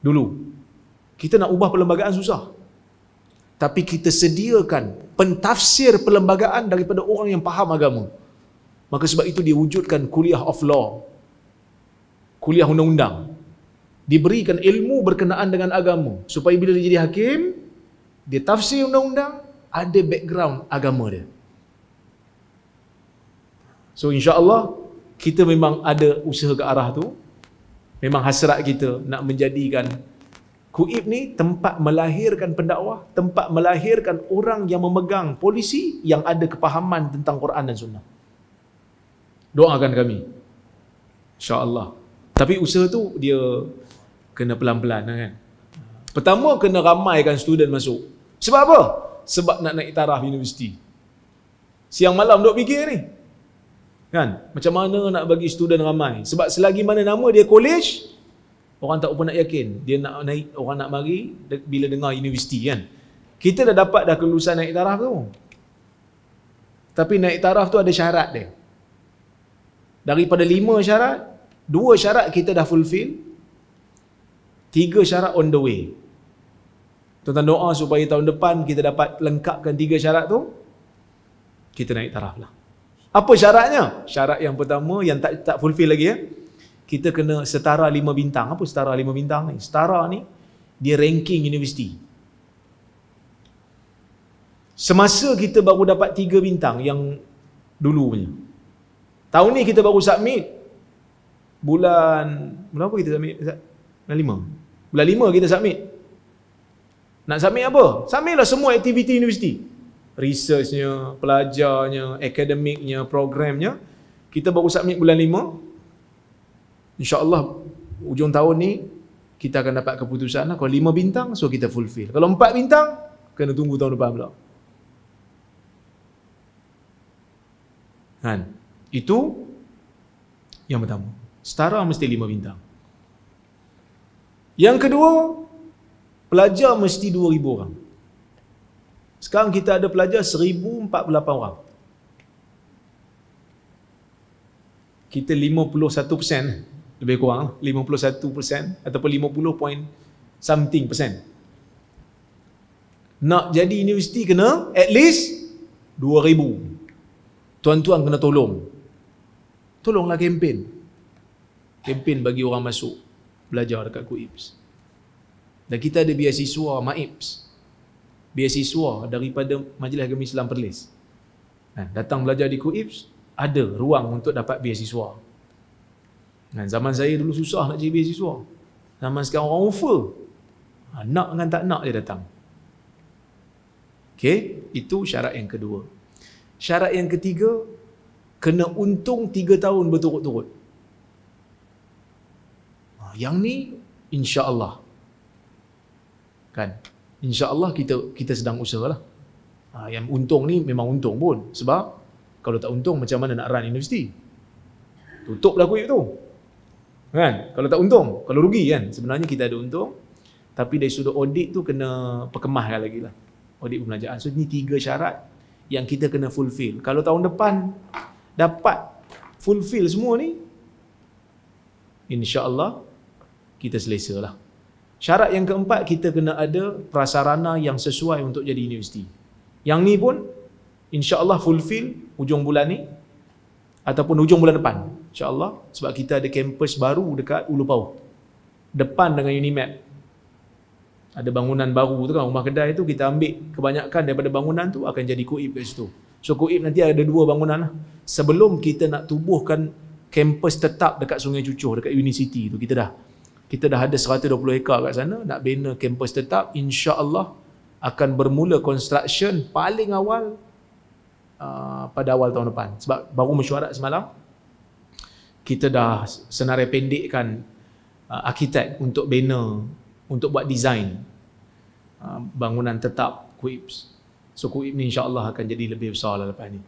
dulu, kita nak ubah perlembagaan susah. Tapi kita sediakan pentafsir perlembagaan daripada orang yang faham agama. Maka sebab itu diwujudkan kuliah of law kuliah undang-undang diberikan ilmu berkenaan dengan agama supaya bila dia jadi hakim dia tafsir undang-undang ada background agama dia so insyaallah kita memang ada usaha ke arah tu memang hasrat kita nak menjadikan Kuib ni tempat melahirkan pendakwah, tempat melahirkan orang yang memegang polisi yang ada kepahaman tentang Quran dan Sunnah. Doakan kami. InsyaAllah. Tapi usaha tu dia kena pelan-pelan lah kan. Pertama kena ramaikan student masuk. Sebab apa? Sebab nak naik taraf universiti. Siang malam duk fikir ni. Kan? Macam mana nak bagi student ramai? Sebab selagi mana nama dia college, orang tak pun nak yakin. Dia nak naik, orang nak mari bila dengar universiti kan. Kita dah dapat dah kelulusan naik taraf tu. Tapi naik taraf tu ada syarat dia. Daripada lima syarat, Dua syarat kita dah fulfill. Tiga syarat on the way. Tuan-tuan doa supaya tahun depan kita dapat lengkapkan tiga syarat tu. Kita naik taraf lah. Apa syaratnya? Syarat yang pertama yang tak tak fulfill lagi ya. Kita kena setara lima bintang. Apa setara lima bintang ni? Setara ni dia ranking universiti. Semasa kita baru dapat tiga bintang yang dulunya. Tahun ni kita baru submit, bulan bulan apa kita submit bulan lima bulan lima kita submit nak submit apa? lah semua aktiviti universiti researchnya, pelajarnya, akademiknya, programnya kita baru submit bulan lima insyaAllah ujung tahun ni kita akan dapat keputusan lah. kalau lima bintang so kita fulfill kalau empat bintang kena tunggu tahun depan pula kan itu yang pertama setara mesti lima bintang yang kedua pelajar mesti dua ribu orang sekarang kita ada pelajar seribu empat puluh lapan orang kita lima puluh satu persen lebih kurang lima puluh satu persen ataupun lima puluh point something persen nak jadi universiti kena at least dua ribu. tuan-tuan kena tolong tolonglah kempen kempen bagi orang masuk belajar dekat KUIPS. Dan kita ada biasiswa MAIPS. Biasiswa daripada Majlis Agama Islam Perlis. Ha, datang belajar di KUIPS, ada ruang untuk dapat biasiswa. Dan ha, zaman saya dulu susah nak jadi biasiswa. Zaman sekarang orang offer. Ha, nak dengan tak nak dia datang. Okey, itu syarat yang kedua. Syarat yang ketiga, kena untung tiga tahun berturut-turut yang ni insya-Allah. Kan? Insya-Allah kita kita sedang usahalah. Ha, yang untung ni memang untung pun sebab kalau tak untung macam mana nak run universiti? Tutup lah kuih tu. Kan? Kalau tak untung, kalau rugi kan? Sebenarnya kita ada untung. Tapi dari sudut audit tu kena perkemahkan lagi lah. Audit pembelajaran. So ni tiga syarat yang kita kena fulfill. Kalau tahun depan dapat fulfill semua ni, insyaAllah kita selesa lah. Syarat yang keempat, kita kena ada prasarana yang sesuai untuk jadi universiti. Yang ni pun, insya Allah fulfill hujung bulan ni ataupun hujung bulan depan. Insya Allah, sebab kita ada kampus baru dekat Ulu Pau. Depan dengan Unimap. Ada bangunan baru tu kan, rumah kedai tu kita ambil kebanyakan daripada bangunan tu akan jadi kuib kat situ. So kuib nanti ada dua bangunan lah. Sebelum kita nak tubuhkan kampus tetap dekat Sungai Cucuh, dekat University tu, kita dah kita dah ada 120 hektar kat sana nak bina kampus tetap insya-Allah akan bermula construction paling awal uh, pada awal tahun depan sebab baru mesyuarat semalam kita dah senarai pendekkan uh, arkitek untuk bina untuk buat design uh, bangunan tetap Kuips. So kuip ni insya-Allah akan jadi lebih besar lah lepas ni.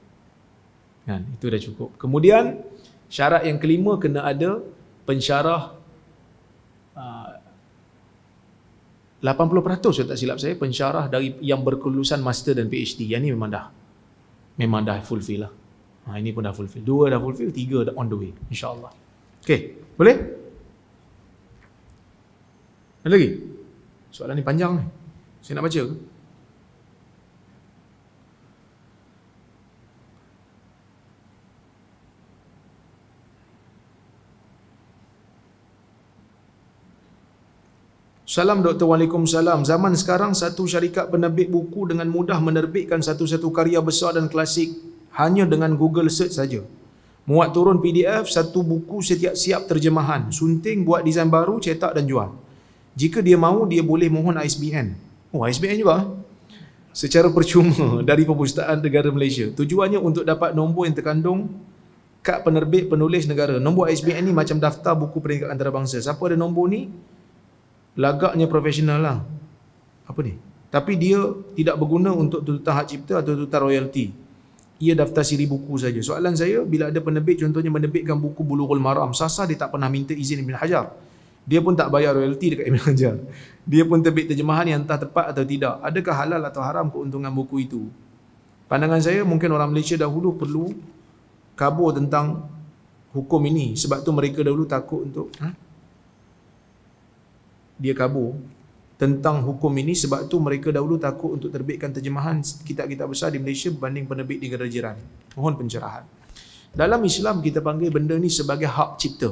Kan? Itu dah cukup. Kemudian syarat yang kelima kena ada pensyarah 80% saya tak silap saya pensyarah dari yang berkelulusan master dan PhD yang ni memang dah memang dah fulfill lah. Ha, ini pun dah fulfill. Dua dah fulfill, tiga dah on the way. InsyaAllah. Okay, boleh? Ada lagi? Soalan ni panjang ni. Saya nak baca ke? Salam Dr. Waalaikumsalam. Zaman sekarang satu syarikat penerbit buku dengan mudah menerbitkan satu-satu karya besar dan klasik hanya dengan Google search saja. Muat turun PDF, satu buku setiap siap terjemahan. Sunting, buat desain baru, cetak dan jual. Jika dia mahu, dia boleh mohon ISBN. Oh, ISBN juga? Eh? Secara percuma dari Perpustakaan Negara Malaysia. Tujuannya untuk dapat nombor yang terkandung kad penerbit penulis negara. Nombor ISBN ni macam daftar buku peringkat antarabangsa. Siapa ada nombor ni, lagaknya profesional lah apa ni tapi dia tidak berguna untuk tuntutan hak cipta atau tuntutan royalti ia daftar siri buku saja. Soalan saya, bila ada penerbit contohnya menerbitkan buku Bulughul Maram, Sasa dia tak pernah minta izin Ibn Hajar. Dia pun tak bayar royalti dekat Ibn Hajar. Dia pun terbit terjemahan yang entah tepat atau tidak. Adakah halal atau haram keuntungan buku itu? Pandangan saya, mungkin orang Malaysia dahulu perlu kabur tentang hukum ini. Sebab tu mereka dahulu takut untuk... Ha? dia kabur tentang hukum ini sebab tu mereka dahulu takut untuk terbitkan terjemahan kitab-kitab besar di Malaysia berbanding penerbit di negara jiran. Mohon pencerahan. Dalam Islam kita panggil benda ni sebagai hak cipta.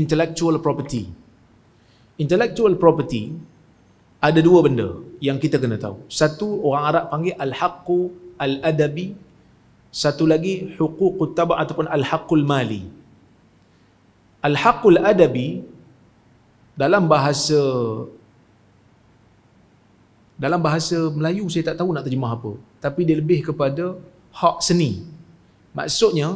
Intellectual property. Intellectual property ada dua benda yang kita kena tahu. Satu orang Arab panggil al-haqqu al-adabi. Satu lagi hukuk tabak ataupun al-haqqul mali. Al-haqqul adabi dalam bahasa dalam bahasa Melayu saya tak tahu nak terjemah apa tapi dia lebih kepada hak seni maksudnya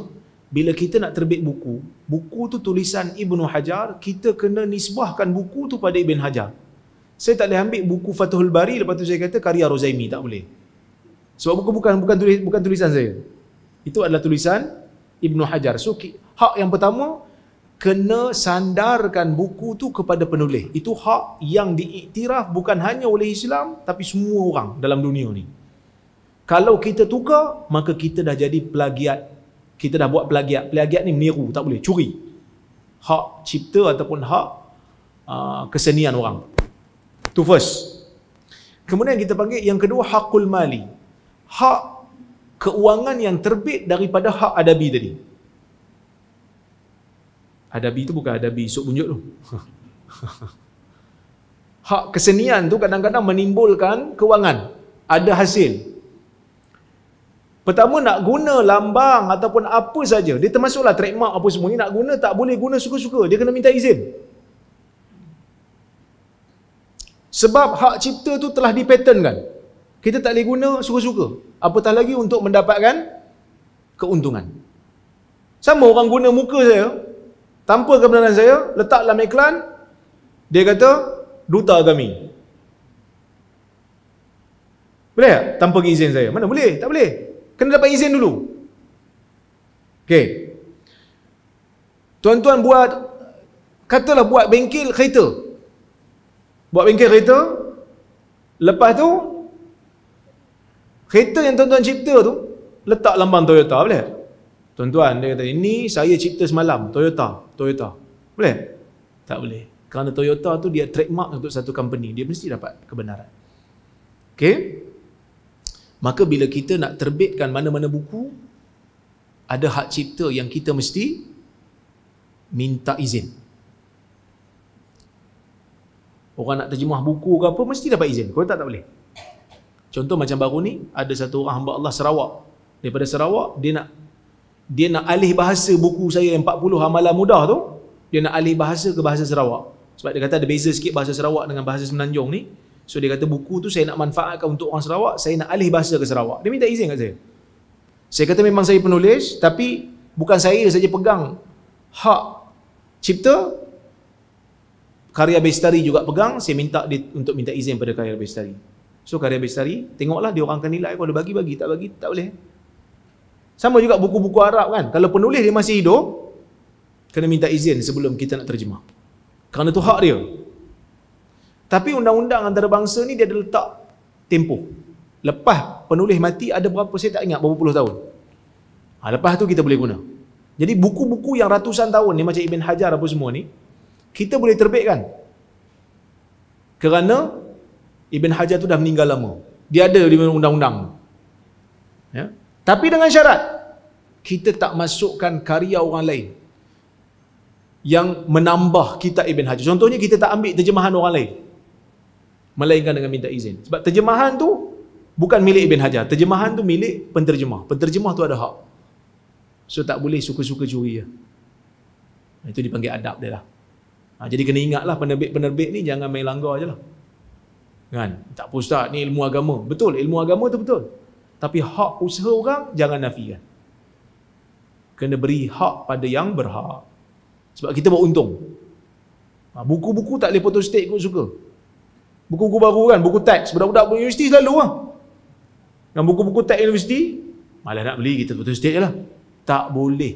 bila kita nak terbit buku buku tu tulisan Ibnu Hajar kita kena nisbahkan buku tu pada Ibn Hajar saya tak boleh ambil buku Fathul Bari lepas tu saya kata karya Rozaimi tak boleh sebab buku bukan bukan tulis bukan tulisan saya itu adalah tulisan Ibnu Hajar so hak yang pertama kena sandarkan buku tu kepada penulis. Itu hak yang diiktiraf bukan hanya oleh Islam tapi semua orang dalam dunia ni. Kalau kita tukar, maka kita dah jadi plagiat. Kita dah buat plagiat. Plagiat ni meniru, tak boleh. Curi. Hak cipta ataupun hak uh, kesenian orang. Itu first. Kemudian kita panggil yang kedua, hakul mali. Hak keuangan yang terbit daripada hak adabi tadi. Hadabi tu bukan hadabi sok bunjuk tu. Hak kesenian tu kadang-kadang menimbulkan kewangan, ada hasil. Pertama nak guna lambang ataupun apa saja, dia termasuklah trademark apa semua ni nak guna tak boleh guna suka-suka, dia kena minta izin. Sebab hak cipta tu telah dipatenkan. Kita tak boleh guna suka-suka. Apatah lagi untuk mendapatkan keuntungan. Sama orang guna muka saya, tanpa kebenaran saya letak dalam iklan dia kata duta kami boleh tak tanpa izin saya mana boleh tak boleh kena dapat izin dulu okey tuan-tuan buat katalah buat bengkel kereta buat bengkel kereta lepas tu kereta yang tuan-tuan cipta tu letak lambang Toyota boleh tak Tuan-tuan, dia kata, ini saya cipta semalam, Toyota. Toyota. Boleh? Tak boleh. Kerana Toyota tu dia trademark untuk satu company. Dia mesti dapat kebenaran. Okay? Maka bila kita nak terbitkan mana-mana buku, ada hak cipta yang kita mesti minta izin. Orang nak terjemah buku ke apa, mesti dapat izin. kau tak, tak boleh. Contoh macam baru ni, ada satu orang hamba Allah Sarawak. Daripada Sarawak, dia nak dia nak alih bahasa buku saya yang 40 amalan mudah tu dia nak alih bahasa ke bahasa Sarawak sebab dia kata ada beza sikit bahasa Sarawak dengan bahasa Semenanjung ni so dia kata buku tu saya nak manfaatkan untuk orang Sarawak saya nak alih bahasa ke Sarawak dia minta izin kat saya saya kata memang saya penulis tapi bukan saya saja pegang hak cipta karya Bestari juga pegang saya minta dia untuk minta izin pada karya Bestari so karya Bestari tengoklah dia orang akan nilai kalau bagi bagi tak bagi tak boleh sama juga buku-buku Arab kan. Kalau penulis dia masih hidup, kena minta izin sebelum kita nak terjemah. Kerana tu hak dia. Tapi undang-undang antarabangsa ni dia ada letak tempoh. Lepas penulis mati ada berapa saya tak ingat berapa puluh tahun. Ha, lepas tu kita boleh guna. Jadi buku-buku yang ratusan tahun ni macam Ibn Hajar apa semua ni kita boleh terbitkan. Kerana Ibn Hajar tu dah meninggal lama. Dia ada di undang-undang. Ya. Tapi dengan syarat kita tak masukkan karya orang lain yang menambah kita Ibn Hajar. Contohnya kita tak ambil terjemahan orang lain melainkan dengan minta izin. Sebab terjemahan tu bukan milik Ibn Hajar. Terjemahan tu milik penterjemah. Penterjemah tu ada hak. So tak boleh suka-suka curi ya. Itu dipanggil adab dia lah. Ha, jadi kena ingatlah penerbit-penerbit ni jangan main langgar je lah. Kan? Tak apa ustaz, ni ilmu agama. Betul, ilmu agama tu betul. Tapi hak usaha orang jangan nafikan. Kena beri hak pada yang berhak. Sebab kita buat untung. Ha, buku-buku tak boleh potong stake kot suka. Buku-buku baru kan, buku teks. Budak-budak universiti selalu lah. Dan buku-buku teks universiti, malah nak beli kita potong stake lah. Tak boleh.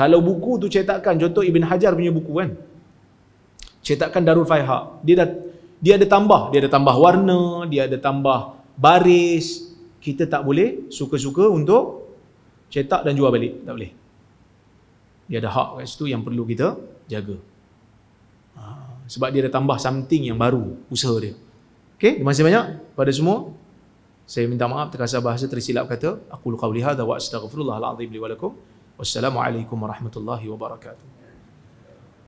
Kalau buku tu cetakan, contoh Ibn Hajar punya buku kan. Cetakan Darul Faihak. Dia dah dia ada tambah, dia ada tambah warna, dia ada tambah baris kita tak boleh suka-suka untuk cetak dan jual balik tak boleh dia ada hak kat situ yang perlu kita jaga ha, sebab dia ada tambah something yang baru usaha dia Okay, terima kasih banyak pada semua. Saya minta maaf terkasar bahasa tersilap kata. Aku luka wa astaghfirullahaladzim li walakum. Wassalamualaikum warahmatullahi wabarakatuh.